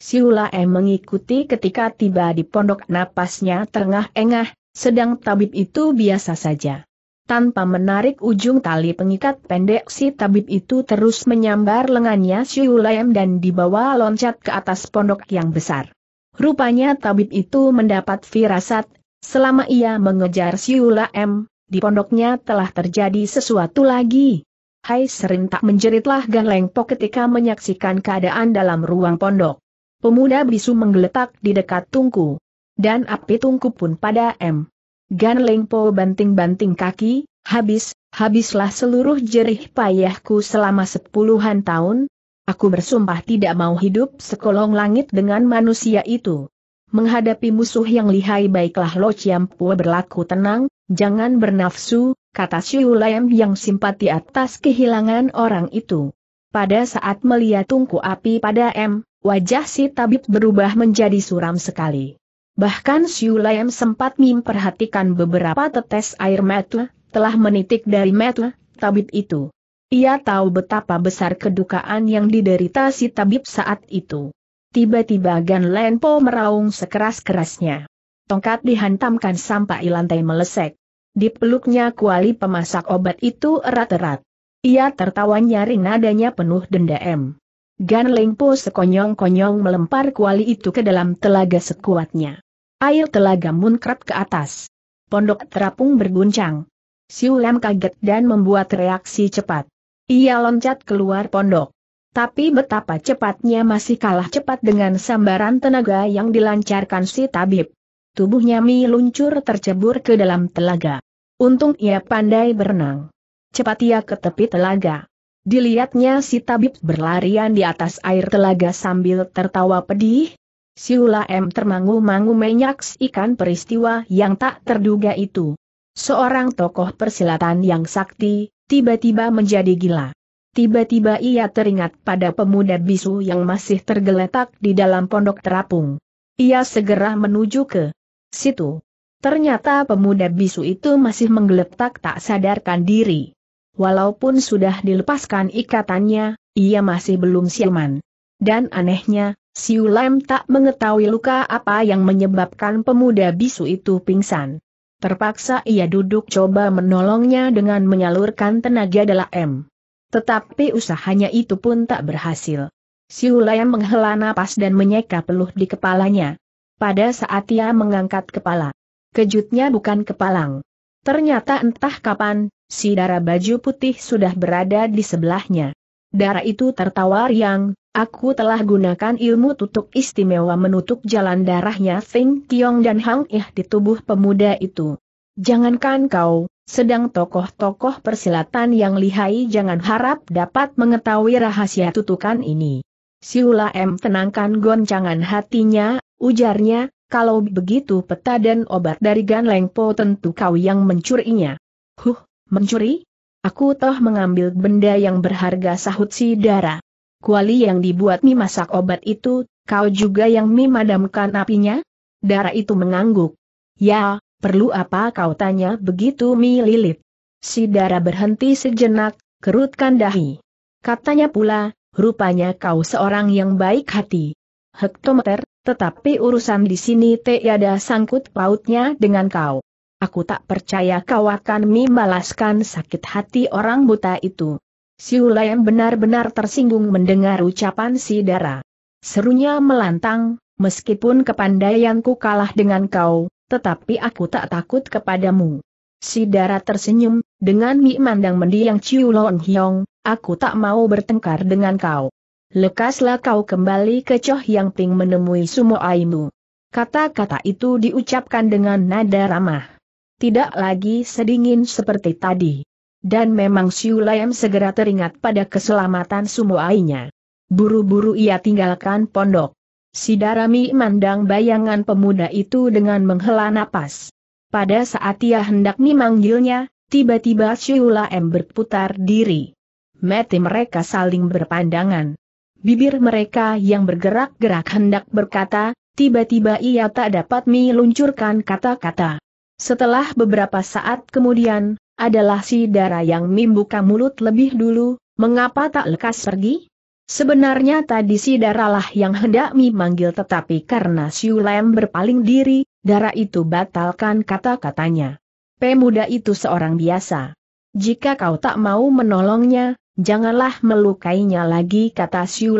Siula E mengikuti ketika tiba di pondok napasnya terengah-engah, sedang tabib itu biasa saja. Tanpa menarik ujung tali pengikat pendek si tabib itu terus menyambar lengannya Siula dan dibawa loncat ke atas pondok yang besar. Rupanya tabib itu mendapat firasat, selama ia mengejar Siula M, di pondoknya telah terjadi sesuatu lagi. Hai serentak menjeritlah Gan Lengpo ketika menyaksikan keadaan dalam ruang pondok. Pemuda bisu menggeletak di dekat tungku. Dan api tungku pun pada M. Gan Lengpo banting-banting kaki, habis, habislah seluruh jerih payahku selama sepuluhan tahun, Aku bersumpah tidak mau hidup sekolong langit dengan manusia itu. Menghadapi musuh yang lihai baiklah Lo Chiampua berlaku tenang, jangan bernafsu, kata Siu Lam yang simpati atas kehilangan orang itu. Pada saat melihat tungku api pada M, wajah si tabib berubah menjadi suram sekali. Bahkan Siu Lam sempat memperhatikan beberapa tetes air mata telah menitik dari mata tabib itu. Ia tahu betapa besar kedukaan yang diderita si tabib saat itu. Tiba-tiba Gan Lenpo meraung sekeras-kerasnya. Tongkat dihantamkan sampai lantai melesek. peluknya kuali pemasak obat itu erat-erat. Ia tertawa nyaring nadanya penuh dendam. Gan Lengpo sekonyong-konyong melempar kuali itu ke dalam telaga sekuatnya. Air telaga munkrat ke atas. Pondok terapung berguncang. Siulam kaget dan membuat reaksi cepat. Ia loncat keluar pondok. Tapi betapa cepatnya masih kalah cepat dengan sambaran tenaga yang dilancarkan si tabib. Tubuhnya meluncur tercebur ke dalam telaga. Untung ia pandai berenang. Cepat ia ke tepi telaga. Dilihatnya si tabib berlarian di atas air telaga sambil tertawa pedih, Siula M termangu-mangu menyaksikan peristiwa yang tak terduga itu. Seorang tokoh persilatan yang sakti, tiba-tiba menjadi gila. Tiba-tiba ia teringat pada pemuda bisu yang masih tergeletak di dalam pondok terapung. Ia segera menuju ke situ. Ternyata pemuda bisu itu masih menggeletak tak sadarkan diri. Walaupun sudah dilepaskan ikatannya, ia masih belum siuman. Dan anehnya, Siulem tak mengetahui luka apa yang menyebabkan pemuda bisu itu pingsan. Terpaksa ia duduk coba menolongnya dengan menyalurkan tenaga dalam. Tetapi usahanya itu pun tak berhasil. Si Siulayam menghela napas dan menyeka peluh di kepalanya. Pada saat ia mengangkat kepala, kejutnya bukan kepalang. Ternyata entah kapan, si darah baju putih sudah berada di sebelahnya. Darah itu tertawa riang, Aku telah gunakan ilmu tutup istimewa menutup jalan darahnya Sing Kiong dan Hang Ih di tubuh pemuda itu. Jangankan kau, sedang tokoh-tokoh persilatan yang lihai jangan harap dapat mengetahui rahasia tutukan ini. Siula M tenangkan goncangan hatinya, ujarnya, kalau begitu peta dan obat dari Gan Po tentu kau yang mencurinya. Huh, mencuri? Aku toh mengambil benda yang berharga sahut si darah kuali yang dibuat mie masak obat itu, kau juga yang mie madamkan apinya? Darah itu mengangguk. Ya, perlu apa kau tanya begitu mie lilit. Si darah berhenti sejenak, kerutkan dahi. Katanya pula, rupanya kau seorang yang baik hati. Hektometer, tetapi urusan di sini tiada sangkut pautnya dengan kau. Aku tak percaya kau akan membalaskan sakit hati orang buta itu yang benar-benar tersinggung mendengar ucapan si Dara. Serunya melantang, meskipun kepandaianku kalah dengan kau, tetapi aku tak takut kepadamu. Si Dara tersenyum, dengan mi mandang mendiang Chiu Long Hyong, aku tak mau bertengkar dengan kau. Lekaslah kau kembali ke Choh Yang Ping menemui Sumo Aimu. Kata-kata itu diucapkan dengan nada ramah. Tidak lagi sedingin seperti tadi. Dan memang Siulayam segera teringat pada keselamatan sumoainya. Buru-buru ia tinggalkan pondok. Sidarami mandang bayangan pemuda itu dengan menghela napas. Pada saat ia hendak memanggilnya, tiba-tiba Siulayam berputar diri. Mati mereka saling berpandangan. Bibir mereka yang bergerak-gerak hendak berkata, tiba-tiba ia tak dapat meluncurkan kata-kata. Setelah beberapa saat kemudian, adalah si darah yang membuka mulut lebih dulu, mengapa tak lekas pergi? Sebenarnya tadi si daralah yang hendak memanggil, tetapi karena Siu berpaling diri, darah itu batalkan kata-katanya. Pemuda itu seorang biasa. Jika kau tak mau menolongnya, janganlah melukainya lagi kata Siu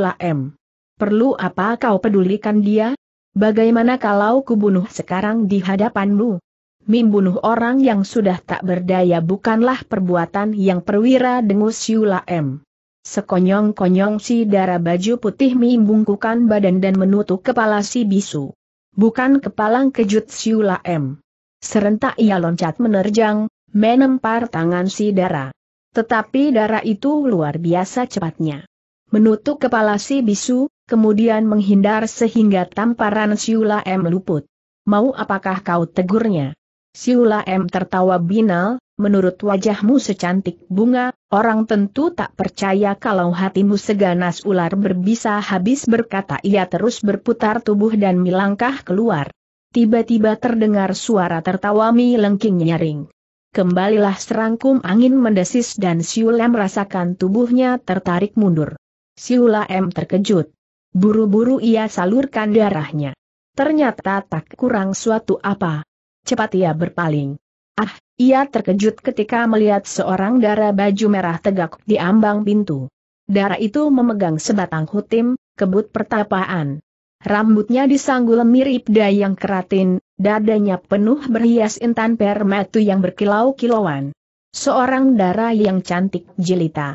Perlu apa kau pedulikan dia? Bagaimana kalau kubunuh sekarang di hadapanmu? membunuh orang yang sudah tak berdaya bukanlah perbuatan yang perwira dengus Yula M. Sekonyong-konyong si darah baju putih membungkukan badan dan menutup kepala si bisu. Bukan kepalang kejut Siula M. Serentak ia loncat menerjang, menempar tangan si darah. Tetapi darah itu luar biasa cepatnya. Menutup kepala si bisu, kemudian menghindar sehingga tamparan Siula M luput. Mau apakah kau tegurnya? Siula M tertawa binal, menurut wajahmu secantik bunga, orang tentu tak percaya kalau hatimu seganas ular berbisa habis berkata ia terus berputar tubuh dan melangkah keluar. Tiba-tiba terdengar suara tertawa mi lengking nyaring. Kembalilah serangkum angin mendesis dan Siula merasakan tubuhnya tertarik mundur. Siula M terkejut. Buru-buru ia salurkan darahnya. Ternyata tak kurang suatu apa cepat ia berpaling. Ah, ia terkejut ketika melihat seorang darah baju merah tegak di ambang pintu. Darah itu memegang sebatang hutim, kebut pertapaan. Rambutnya disanggul mirip dayang keratin, dadanya penuh berhias intan permatu yang berkilau-kilauan. Seorang darah yang cantik jelita.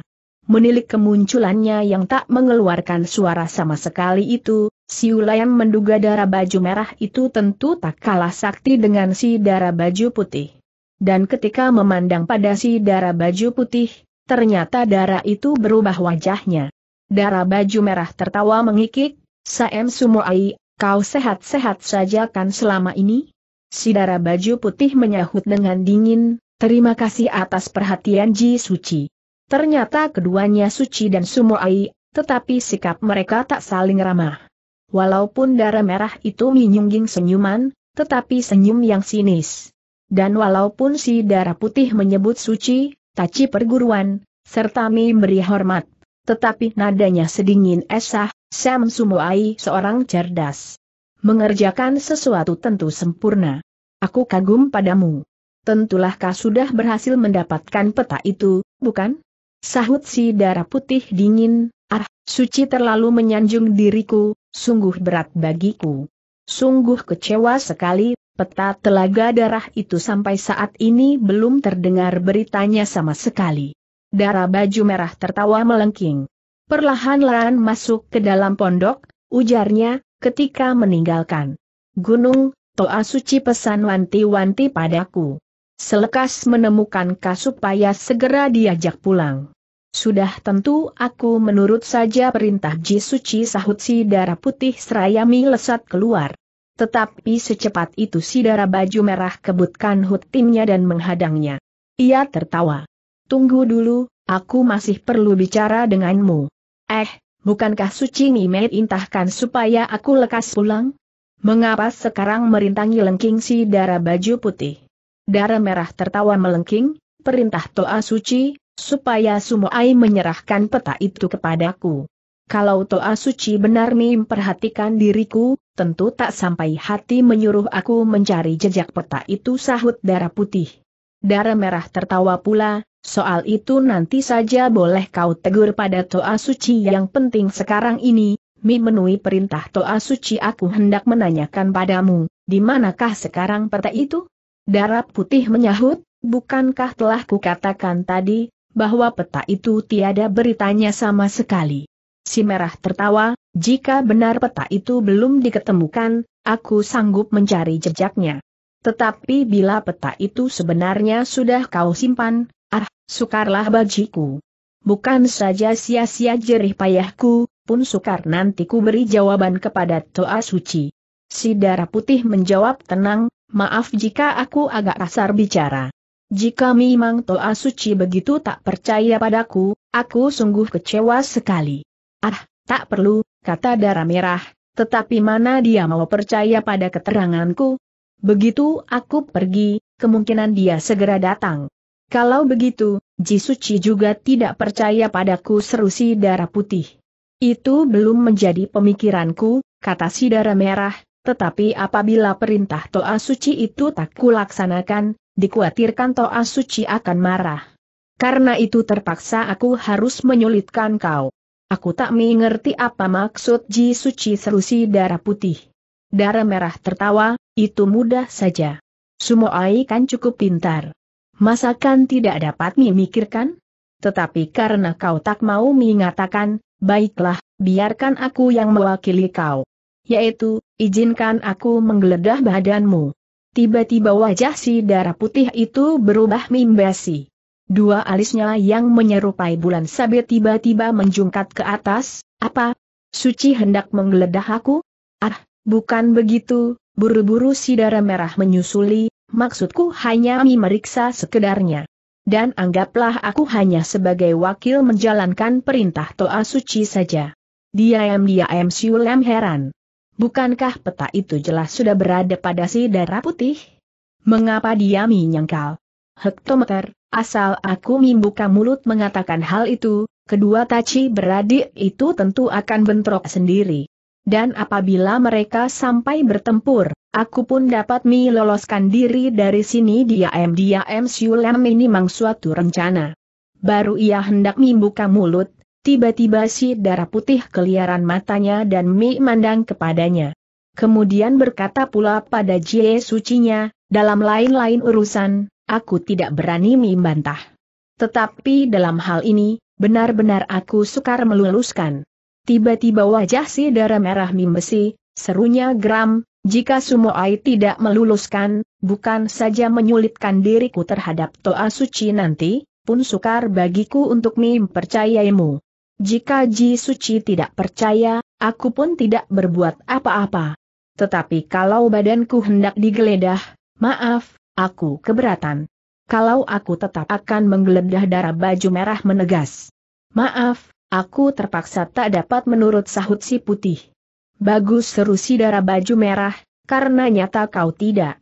Menilik kemunculannya yang tak mengeluarkan suara sama sekali itu, Ulayam menduga darah baju merah itu tentu tak kalah sakti dengan si darah baju putih. Dan ketika memandang pada si darah baju putih, ternyata darah itu berubah wajahnya. Darah baju merah tertawa mengikik, Saem Sumoai, kau sehat-sehat saja kan selama ini? Si darah baju putih menyahut dengan dingin, terima kasih atas perhatian Ji Suci. Ternyata keduanya Suci dan Sumoai, tetapi sikap mereka tak saling ramah. Walaupun darah merah itu menyungging senyuman, tetapi senyum yang sinis. Dan walaupun si darah putih menyebut suci, taci perguruan, serta memberi hormat, tetapi nadanya sedingin esah, Sam Sumoai seorang cerdas. Mengerjakan sesuatu tentu sempurna. Aku kagum padamu. Tentulah kau sudah berhasil mendapatkan peta itu, bukan? Sahut si darah putih dingin, ah, suci terlalu menyanjung diriku, Sungguh berat bagiku. Sungguh kecewa sekali, peta telaga darah itu sampai saat ini belum terdengar beritanya sama sekali. Darah baju merah tertawa melengking. Perlahan-lahan masuk ke dalam pondok, ujarnya, ketika meninggalkan. Gunung, Toa Suci pesan wanti-wanti padaku. Selekas menemukan kasupaya segera diajak pulang. Sudah tentu aku menurut saja perintah Ji Suci sahut si darah putih serayami lesat keluar. Tetapi secepat itu si darah baju merah kebutkan hut timnya dan menghadangnya. Ia tertawa. Tunggu dulu, aku masih perlu bicara denganmu. Eh, bukankah Suci ini intahkan supaya aku lekas pulang? Mengapa sekarang merintangi lengking si darah baju putih? Darah merah tertawa melengking, perintah Toa Suci, supaya Sumoai menyerahkan peta itu kepadaku. Kalau Toa Suci benar memperhatikan diriku, tentu tak sampai hati menyuruh aku mencari jejak peta itu sahut darah putih. Darah merah tertawa pula, soal itu nanti saja boleh kau tegur pada Toa Suci yang penting sekarang ini, Mi menui perintah Toa Suci aku hendak menanyakan padamu, di manakah sekarang peta itu? Darah putih menyahut, Bukankah telah kukatakan tadi, bahwa peta itu tiada beritanya sama sekali? Si Merah tertawa, jika benar peta itu belum diketemukan, aku sanggup mencari jejaknya. Tetapi bila peta itu sebenarnya sudah kau simpan, ah, sukarlah bajiku. Bukan saja sia-sia jerih payahku, pun sukar nanti ku beri jawaban kepada Toa Suci. Si darah putih menjawab tenang, maaf jika aku agak kasar bicara. Jika memang Toa Suci begitu tak percaya padaku, aku sungguh kecewa sekali. Ah, tak perlu, kata darah merah, tetapi mana dia mau percaya pada keteranganku? Begitu aku pergi, kemungkinan dia segera datang. Kalau begitu, Ji Suci juga tidak percaya padaku seru si darah putih. Itu belum menjadi pemikiranku, kata si darah merah, tetapi apabila perintah Toa Suci itu tak kulaksanakan, dikuatirkan Toa ah Suci akan marah. Karena itu terpaksa aku harus menyulitkan kau. Aku tak mengerti apa maksud Ji Suci selusi darah putih. Darah merah tertawa, itu mudah saja. Sumoai kan cukup pintar. Masakan tidak dapat memikirkan? Tetapi karena kau tak mau mengatakan, baiklah, biarkan aku yang mewakili kau. Yaitu, izinkan aku menggeledah badanmu. Tiba-tiba wajah si darah putih itu berubah mimbasi. Dua alisnya yang menyerupai bulan sabit tiba-tiba menjungkat ke atas, apa? Suci hendak menggeledah aku? Ah, bukan begitu, buru-buru si darah merah menyusuli, maksudku hanya memeriksa sekedarnya. Dan anggaplah aku hanya sebagai wakil menjalankan perintah Toa Suci saja. Diam-diam Siulam heran. Bukankah peta itu jelas sudah berada pada si darah putih? Mengapa dia menyangkal? Hektometer, asal aku membuka mulut mengatakan hal itu, kedua taci beradik itu tentu akan bentrok sendiri. Dan apabila mereka sampai bertempur, aku pun dapat meloloskan diri dari sini dia diam-diam Siulam ini mang suatu rencana. Baru ia hendak membuka mulut, Tiba-tiba si darah putih keliaran matanya dan Mi mandang kepadanya. Kemudian berkata pula pada Jie sucinya, dalam lain-lain urusan, aku tidak berani Mi bantah. Tetapi dalam hal ini, benar-benar aku sukar meluluskan. Tiba-tiba wajah si darah merah mi besi, serunya geram, jika Sumoai tidak meluluskan, bukan saja menyulitkan diriku terhadap Toa Suci nanti, pun sukar bagiku untuk mempercayaimu. Jika Ji Suci tidak percaya, aku pun tidak berbuat apa-apa. Tetapi kalau badanku hendak digeledah, maaf, aku keberatan. Kalau aku tetap akan menggeledah darah baju merah menegas. Maaf, aku terpaksa tak dapat menurut sahut si putih. Bagus seru si darah baju merah, karena nyata kau tidak.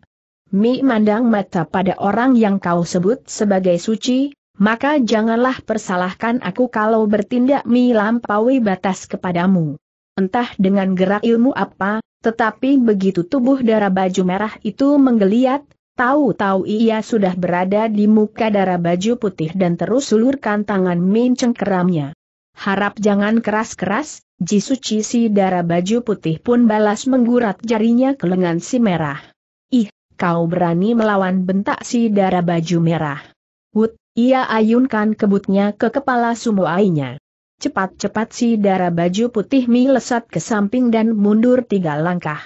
Mi mandang mata pada orang yang kau sebut sebagai suci, maka janganlah persalahkan aku kalau bertindak melampaui batas kepadamu. Entah dengan gerak ilmu apa, tetapi begitu tubuh darah baju merah itu menggeliat, tahu-tahu ia sudah berada di muka darah baju putih dan terus sulurkan tangan Min cengkeramnya. Harap jangan keras-keras, Jisuci si darah baju putih pun balas menggurat jarinya ke lengan si merah. Ih, kau berani melawan bentak si darah baju merah. Ia ayunkan kebutnya ke kepala sumuainya. Cepat-cepat si darah baju putih Mi lesat ke samping dan mundur tiga langkah.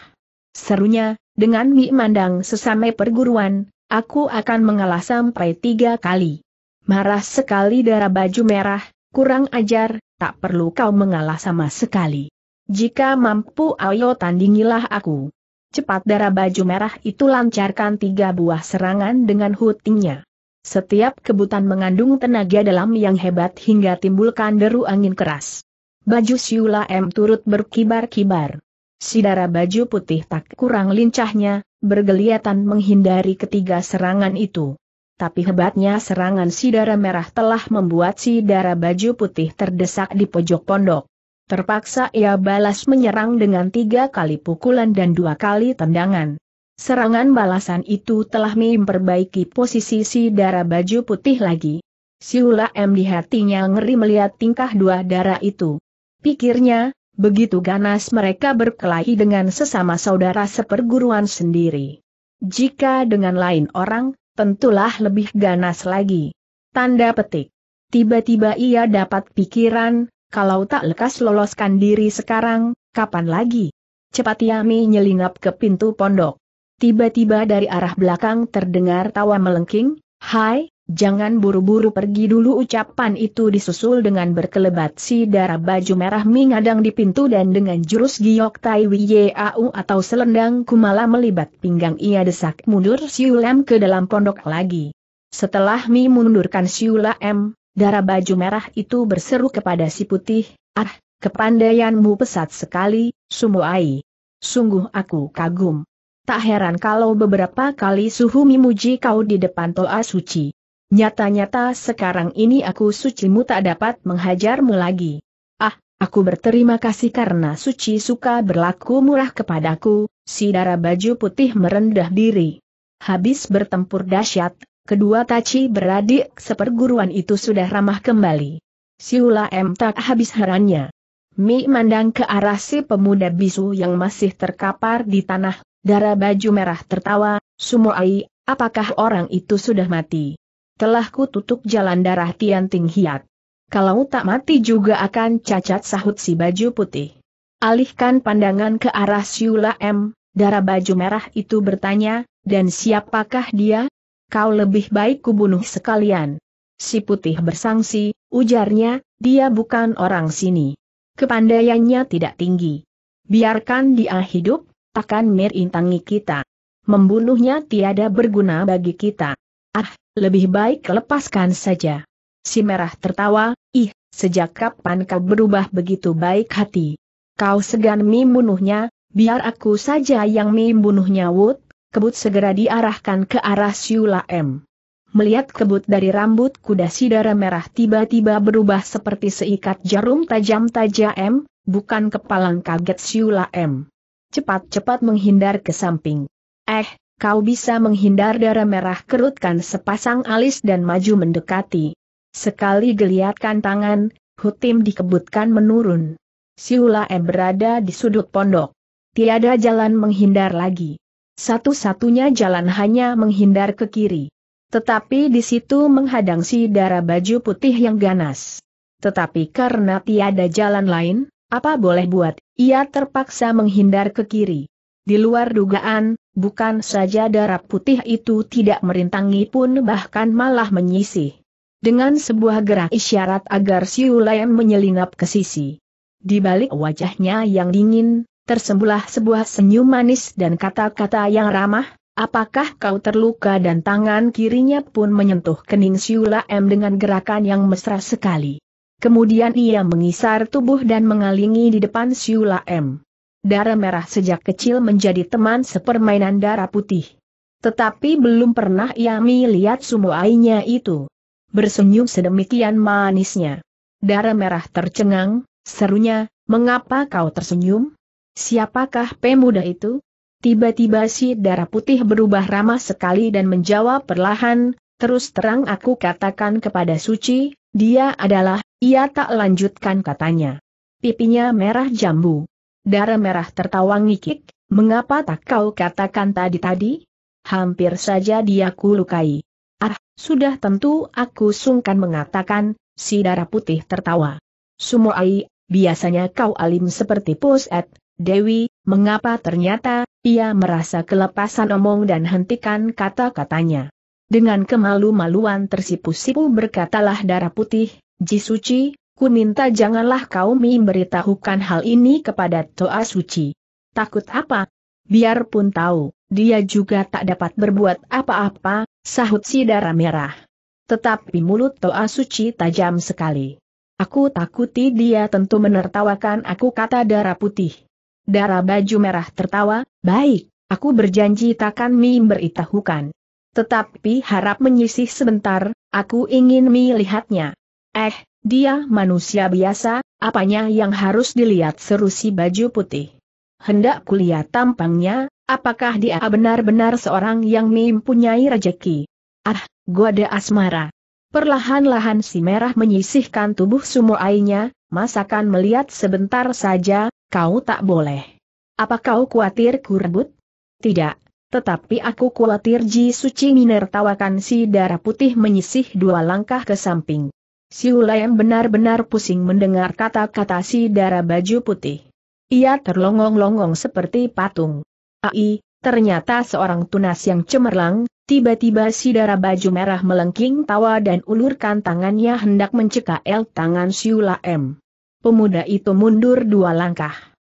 Serunya, dengan Mi mandang sesame perguruan, aku akan mengalah sampai tiga kali. Marah sekali darah baju merah, kurang ajar, tak perlu kau mengalah sama sekali. Jika mampu ayo tandingilah aku. Cepat darah baju merah itu lancarkan tiga buah serangan dengan hutingnya. Setiap kebutan mengandung tenaga dalam yang hebat hingga timbulkan deru angin keras. Baju Siula M turut berkibar-kibar. Sidara baju putih tak kurang lincahnya, bergeliatan menghindari ketiga serangan itu. Tapi hebatnya serangan Sidara merah telah membuat Sidara baju putih terdesak di pojok pondok. Terpaksa ia balas menyerang dengan tiga kali pukulan dan dua kali tendangan. Serangan balasan itu telah memperbaiki posisi si darah baju putih lagi. Siula M di hatinya ngeri melihat tingkah dua darah itu. Pikirnya, begitu ganas mereka berkelahi dengan sesama saudara seperguruan sendiri. Jika dengan lain orang, tentulah lebih ganas lagi. Tanda petik. Tiba-tiba ia dapat pikiran, kalau tak lekas loloskan diri sekarang, kapan lagi? Cepat Yami nyelinap ke pintu pondok. Tiba-tiba dari arah belakang terdengar tawa melengking, Hai, jangan buru-buru pergi dulu ucapan itu disusul dengan berkelebat si darah baju merah mengadang di pintu dan dengan jurus giok tai wiyau atau selendang kumala melibat pinggang ia desak mundur siulam ke dalam pondok lagi. Setelah Mi mundurkan M, darah baju merah itu berseru kepada si putih, Ah, kepandaianmu pesat sekali, Sumuai. Sungguh aku kagum. Tak heran kalau beberapa kali suhu memuji kau di depan toa suci. Nyata-nyata sekarang ini aku sucimu tak dapat menghajarmu lagi. Ah, aku berterima kasih karena suci suka berlaku murah kepadaku, si darah baju putih merendah diri. Habis bertempur dahsyat, kedua taci beradik seperguruan itu sudah ramah kembali. Siula M tak habis herannya. Mi mandang ke arah si pemuda bisu yang masih terkapar di tanah Darah baju merah tertawa, Sumoai, apakah orang itu sudah mati? Telah kututup jalan darah Tian Ting Hiat. Kalau tak mati juga akan cacat sahut si baju putih. Alihkan pandangan ke arah Siula M, darah baju merah itu bertanya, dan siapakah dia? Kau lebih baik kubunuh sekalian. Si putih bersangsi, ujarnya, dia bukan orang sini. Kepandaiannya tidak tinggi. Biarkan dia hidup, takkan merintangi kita. Membunuhnya tiada berguna bagi kita. Ah, lebih baik lepaskan saja. Si merah tertawa, ih, sejak kapan kau berubah begitu baik hati? Kau segan membunuhnya, biar aku saja yang membunuhnya Wood, kebut segera diarahkan ke arah Siula M. Melihat kebut dari rambut kuda si darah merah tiba-tiba berubah seperti seikat jarum tajam tajam M, bukan kepalang kaget Siula M cepat-cepat menghindar ke samping. Eh, kau bisa menghindar darah merah kerutkan sepasang alis dan maju mendekati. Sekali geliatkan tangan, Hutim dikebutkan menurun. Siula M berada di sudut pondok. Tiada jalan menghindar lagi. Satu-satunya jalan hanya menghindar ke kiri. Tetapi di situ menghadang si darah baju putih yang ganas. Tetapi karena tiada jalan lain, apa boleh buat, ia terpaksa menghindar ke kiri. Di luar dugaan, bukan saja darah putih itu tidak merintangi pun bahkan malah menyisih. Dengan sebuah gerak isyarat agar Siulayan menyelinap ke sisi. Di balik wajahnya yang dingin, tersembulah sebuah senyum manis dan kata-kata yang ramah, apakah kau terluka dan tangan kirinya pun menyentuh kening Siulayan dengan gerakan yang mesra sekali. Kemudian ia mengisar tubuh dan mengalingi di depan Siula M. Darah merah sejak kecil menjadi teman sepermainan darah putih. Tetapi belum pernah ia melihat ainya itu. Bersenyum sedemikian manisnya. Darah merah tercengang, serunya, mengapa kau tersenyum? Siapakah pemuda itu? Tiba-tiba si darah putih berubah ramah sekali dan menjawab perlahan, terus terang aku katakan kepada Suci, dia adalah ia tak lanjutkan katanya. Pipinya merah jambu. Darah merah tertawa ngikik, mengapa tak kau katakan tadi-tadi? Hampir saja dia kulukai. Ah, sudah tentu aku sungkan mengatakan, si darah putih tertawa. Sumoai, biasanya kau alim seperti et, Dewi, mengapa ternyata, ia merasa kelepasan omong dan hentikan kata-katanya. Dengan kemalu-maluan tersipu-sipu berkatalah darah putih, Jisuci, ku minta janganlah kau memberitahukan hal ini kepada Toa Suci. Takut apa? Biarpun tahu, dia juga tak dapat berbuat apa-apa, sahut si darah merah. Tetapi mulut Toa Suci tajam sekali. Aku takuti dia tentu menertawakan aku kata darah putih. Darah baju merah tertawa, baik, aku berjanji takkan memberitahukan. Tetapi harap menyisih sebentar, aku ingin melihatnya. Eh, dia manusia biasa, apanya yang harus dilihat seru si baju putih. Hendak kulihat tampangnya, apakah dia benar-benar seorang yang mempunyai rejeki. Ah, ada asmara. Perlahan-lahan si merah menyisihkan tubuh sumuainya, masakan melihat sebentar saja, kau tak boleh. Apa kau khawatir ku rebut? Tidak, tetapi aku khawatir Ji Suci Minertawakan si darah putih menyisih dua langkah ke samping. Siulayem benar-benar pusing mendengar kata-kata si darah baju putih. Ia terlongong-longong seperti patung. Ai, ternyata seorang tunas yang cemerlang, tiba-tiba si darah baju merah melengking tawa dan ulurkan tangannya hendak mencekak el tangan Siulaem. Pemuda itu mundur dua langkah.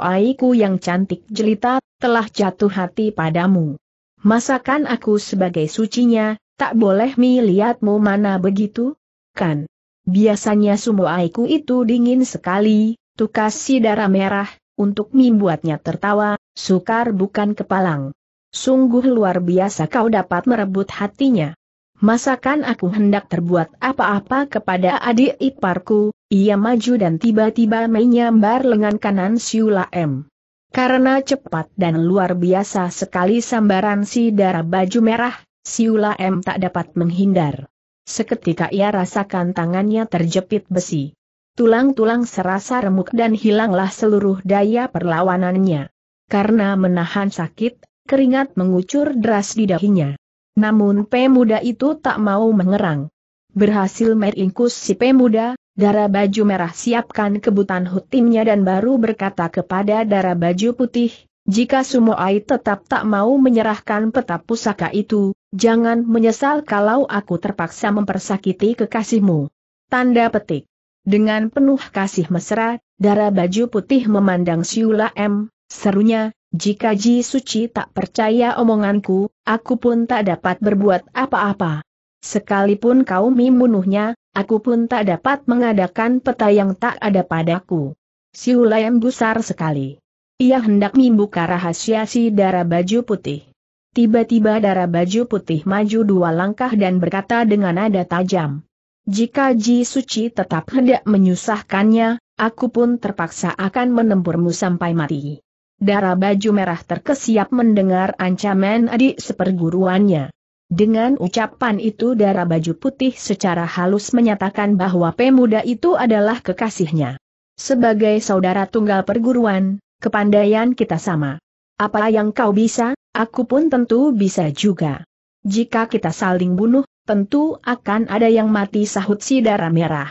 aiku yang cantik jelita, telah jatuh hati padamu. Masakan aku sebagai sucinya, tak boleh melihatmu mana begitu? bukan? Biasanya sumo aiku itu dingin sekali, tukas si darah merah, untuk membuatnya tertawa, sukar bukan kepalang. Sungguh luar biasa kau dapat merebut hatinya. Masakan aku hendak terbuat apa-apa kepada adik iparku, ia maju dan tiba-tiba menyambar lengan kanan Siula M. Karena cepat dan luar biasa sekali sambaran si darah baju merah, Siula M tak dapat menghindar. Seketika ia rasakan tangannya terjepit besi. Tulang-tulang serasa remuk dan hilanglah seluruh daya perlawanannya. Karena menahan sakit, keringat mengucur deras di dahinya. Namun pemuda itu tak mau mengerang. Berhasil meringkus si pemuda, darah baju merah siapkan kebutan hutimnya dan baru berkata kepada darah baju putih, jika sumo Sumoai tetap tak mau menyerahkan peta pusaka itu, jangan menyesal kalau aku terpaksa mempersakiti kekasihmu. Tanda petik. Dengan penuh kasih mesra, darah baju putih memandang Siula M, serunya, jika Ji Suci tak percaya omonganku, aku pun tak dapat berbuat apa-apa. Sekalipun kau membunuhnya, aku pun tak dapat mengadakan peta yang tak ada padaku. Siula M gusar sekali. Ia hendak membuka rahasia si darah baju putih. Tiba-tiba darah baju putih maju dua langkah dan berkata dengan nada tajam. Jika Ji Suci tetap hendak menyusahkannya, aku pun terpaksa akan menempurmu sampai mati. Darah baju merah terkesiap mendengar ancaman adik seperguruannya. Dengan ucapan itu darah baju putih secara halus menyatakan bahwa pemuda itu adalah kekasihnya. Sebagai saudara tunggal perguruan, Kepandaian kita sama. Apa yang kau bisa, aku pun tentu bisa juga. Jika kita saling bunuh, tentu akan ada yang mati sahut si darah merah.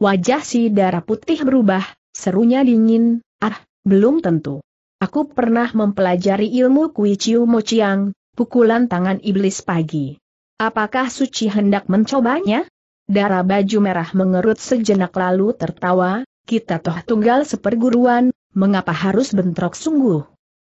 Wajah si darah putih berubah, serunya dingin, ah, belum tentu. Aku pernah mempelajari ilmu Kui Chiu Mo Chiang, pukulan tangan iblis pagi. Apakah suci hendak mencobanya? Darah baju merah mengerut sejenak lalu tertawa, kita toh tunggal seperguruan, mengapa harus bentrok sungguh?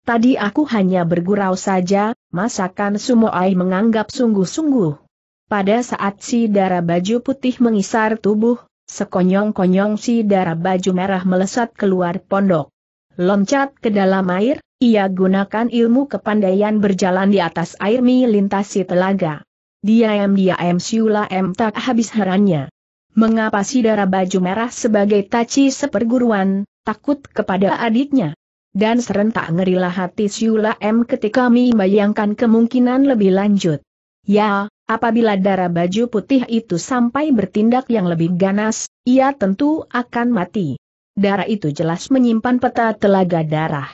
Tadi aku hanya bergurau saja, masakan Sumoai menganggap sungguh-sungguh. Pada saat si darah baju putih mengisar tubuh, sekonyong-konyong si darah baju merah melesat keluar pondok. Loncat ke dalam air, ia gunakan ilmu kepandaian berjalan di atas air melintasi telaga. Diam-diam Siula em tak habis herannya. Mengapa si darah baju merah sebagai taci seperguruan, takut kepada adiknya. Dan serentak ngerilah hati Siula M ketika membayangkan kemungkinan lebih lanjut. Ya, apabila darah baju putih itu sampai bertindak yang lebih ganas, ia tentu akan mati. Darah itu jelas menyimpan peta telaga darah.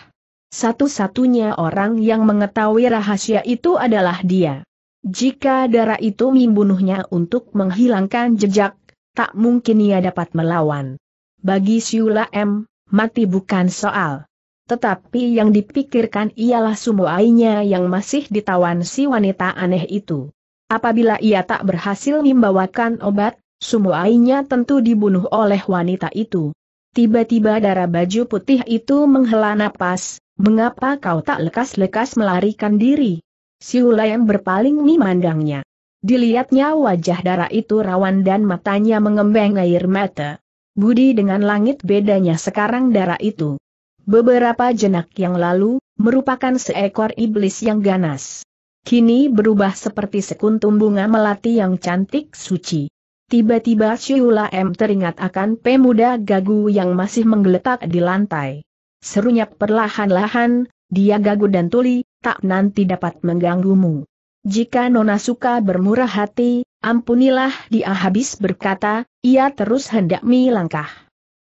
Satu-satunya orang yang mengetahui rahasia itu adalah dia. Jika darah itu membunuhnya untuk menghilangkan jejak, tak mungkin ia dapat melawan. Bagi Siula M, mati bukan soal. Tetapi yang dipikirkan ialah sumoainya yang masih ditawan si wanita aneh itu. Apabila ia tak berhasil membawakan obat, sumoainya tentu dibunuh oleh wanita itu. Tiba-tiba darah baju putih itu menghela napas, mengapa kau tak lekas-lekas melarikan diri? yang berpaling memandangnya. Dilihatnya wajah darah itu rawan dan matanya mengembang air mata. Budi dengan langit bedanya sekarang darah itu. Beberapa jenak yang lalu, merupakan seekor iblis yang ganas. Kini berubah seperti sekuntum bunga melati yang cantik suci. Tiba-tiba Syula M teringat akan pemuda gagu yang masih menggeletak di lantai. Serunya perlahan-lahan, dia gagu dan tuli, tak nanti dapat mengganggumu. Jika Nona suka bermurah hati, Ampunilah dia habis berkata, ia terus hendak melangkah.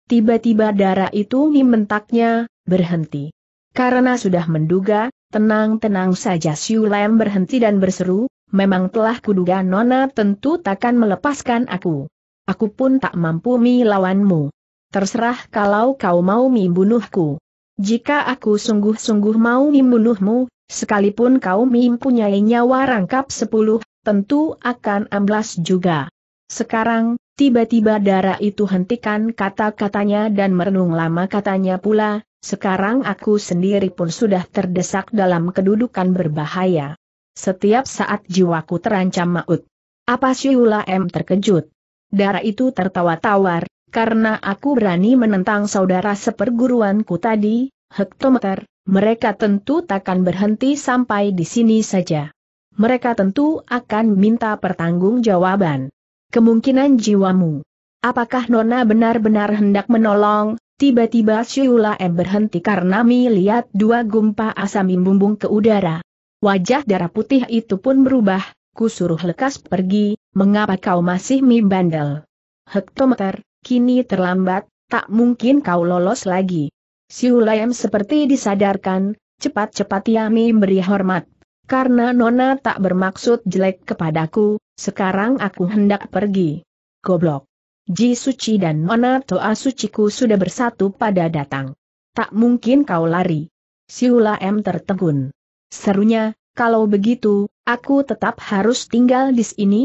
Tiba-tiba darah itu membentaknya, berhenti. Karena sudah menduga, tenang-tenang saja Siu Lam berhenti dan berseru, memang telah kuduga Nona tentu takkan melepaskan aku. Aku pun tak mampu melawanmu. Terserah kalau kau mau membunuhku. Jika aku sungguh-sungguh mau membunuhmu, sekalipun kau mempunyai nyawa rangkap sepuluh, tentu akan amblas juga. Sekarang, tiba-tiba darah itu hentikan kata-katanya dan merenung lama katanya pula, sekarang aku sendiri pun sudah terdesak dalam kedudukan berbahaya. Setiap saat jiwaku terancam maut. Apa Syihula M terkejut? Darah itu tertawa tawar, karena aku berani menentang saudara seperguruanku tadi, hektometer, mereka tentu takkan berhenti sampai di sini saja mereka tentu akan minta pertanggungjawaban. Kemungkinan jiwamu. Apakah Nona benar-benar hendak menolong? Tiba-tiba Siula M berhenti karena melihat dua gumpa asam membumbung ke udara. Wajah darah putih itu pun berubah, kusuruh lekas pergi, mengapa kau masih mi bandel? Hektometer, kini terlambat, tak mungkin kau lolos lagi. Siulayam seperti disadarkan, cepat-cepat Yami beri hormat karena Nona tak bermaksud jelek kepadaku, sekarang aku hendak pergi. Goblok. Ji Suci dan Nona Toa Suciku sudah bersatu pada datang. Tak mungkin kau lari. Siula M tertegun. Serunya, kalau begitu, aku tetap harus tinggal di sini?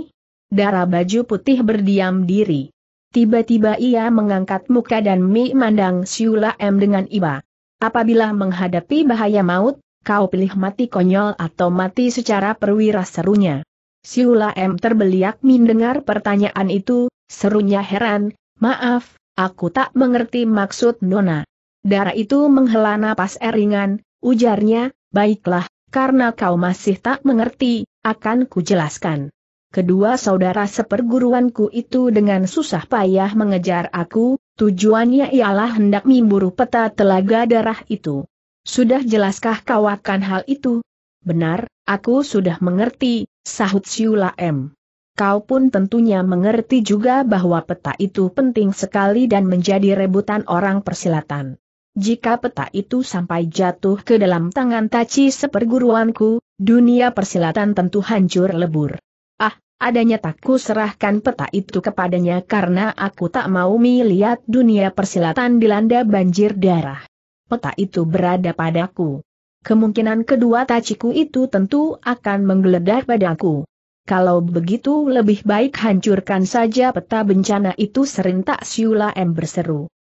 Darah baju putih berdiam diri. Tiba-tiba ia mengangkat muka dan memandang Siula M dengan iba. Apabila menghadapi bahaya maut, kau pilih mati konyol atau mati secara perwira serunya. Siula M terbeliak mendengar pertanyaan itu, serunya heran, maaf, aku tak mengerti maksud Nona. Darah itu menghela napas eringan, ujarnya, baiklah, karena kau masih tak mengerti, akan kujelaskan. Kedua saudara seperguruanku itu dengan susah payah mengejar aku, tujuannya ialah hendak memburu peta telaga darah itu. Sudah jelaskah kau akan hal itu? Benar, aku sudah mengerti, sahut Siula M. Kau pun tentunya mengerti juga bahwa peta itu penting sekali dan menjadi rebutan orang persilatan. Jika peta itu sampai jatuh ke dalam tangan taci seperguruanku, dunia persilatan tentu hancur lebur. Ah, adanya takku serahkan peta itu kepadanya karena aku tak mau melihat dunia persilatan dilanda banjir darah peta itu berada padaku. Kemungkinan kedua taciku itu tentu akan menggeledah padaku. Kalau begitu lebih baik hancurkan saja peta bencana itu serentak Siula M berseru.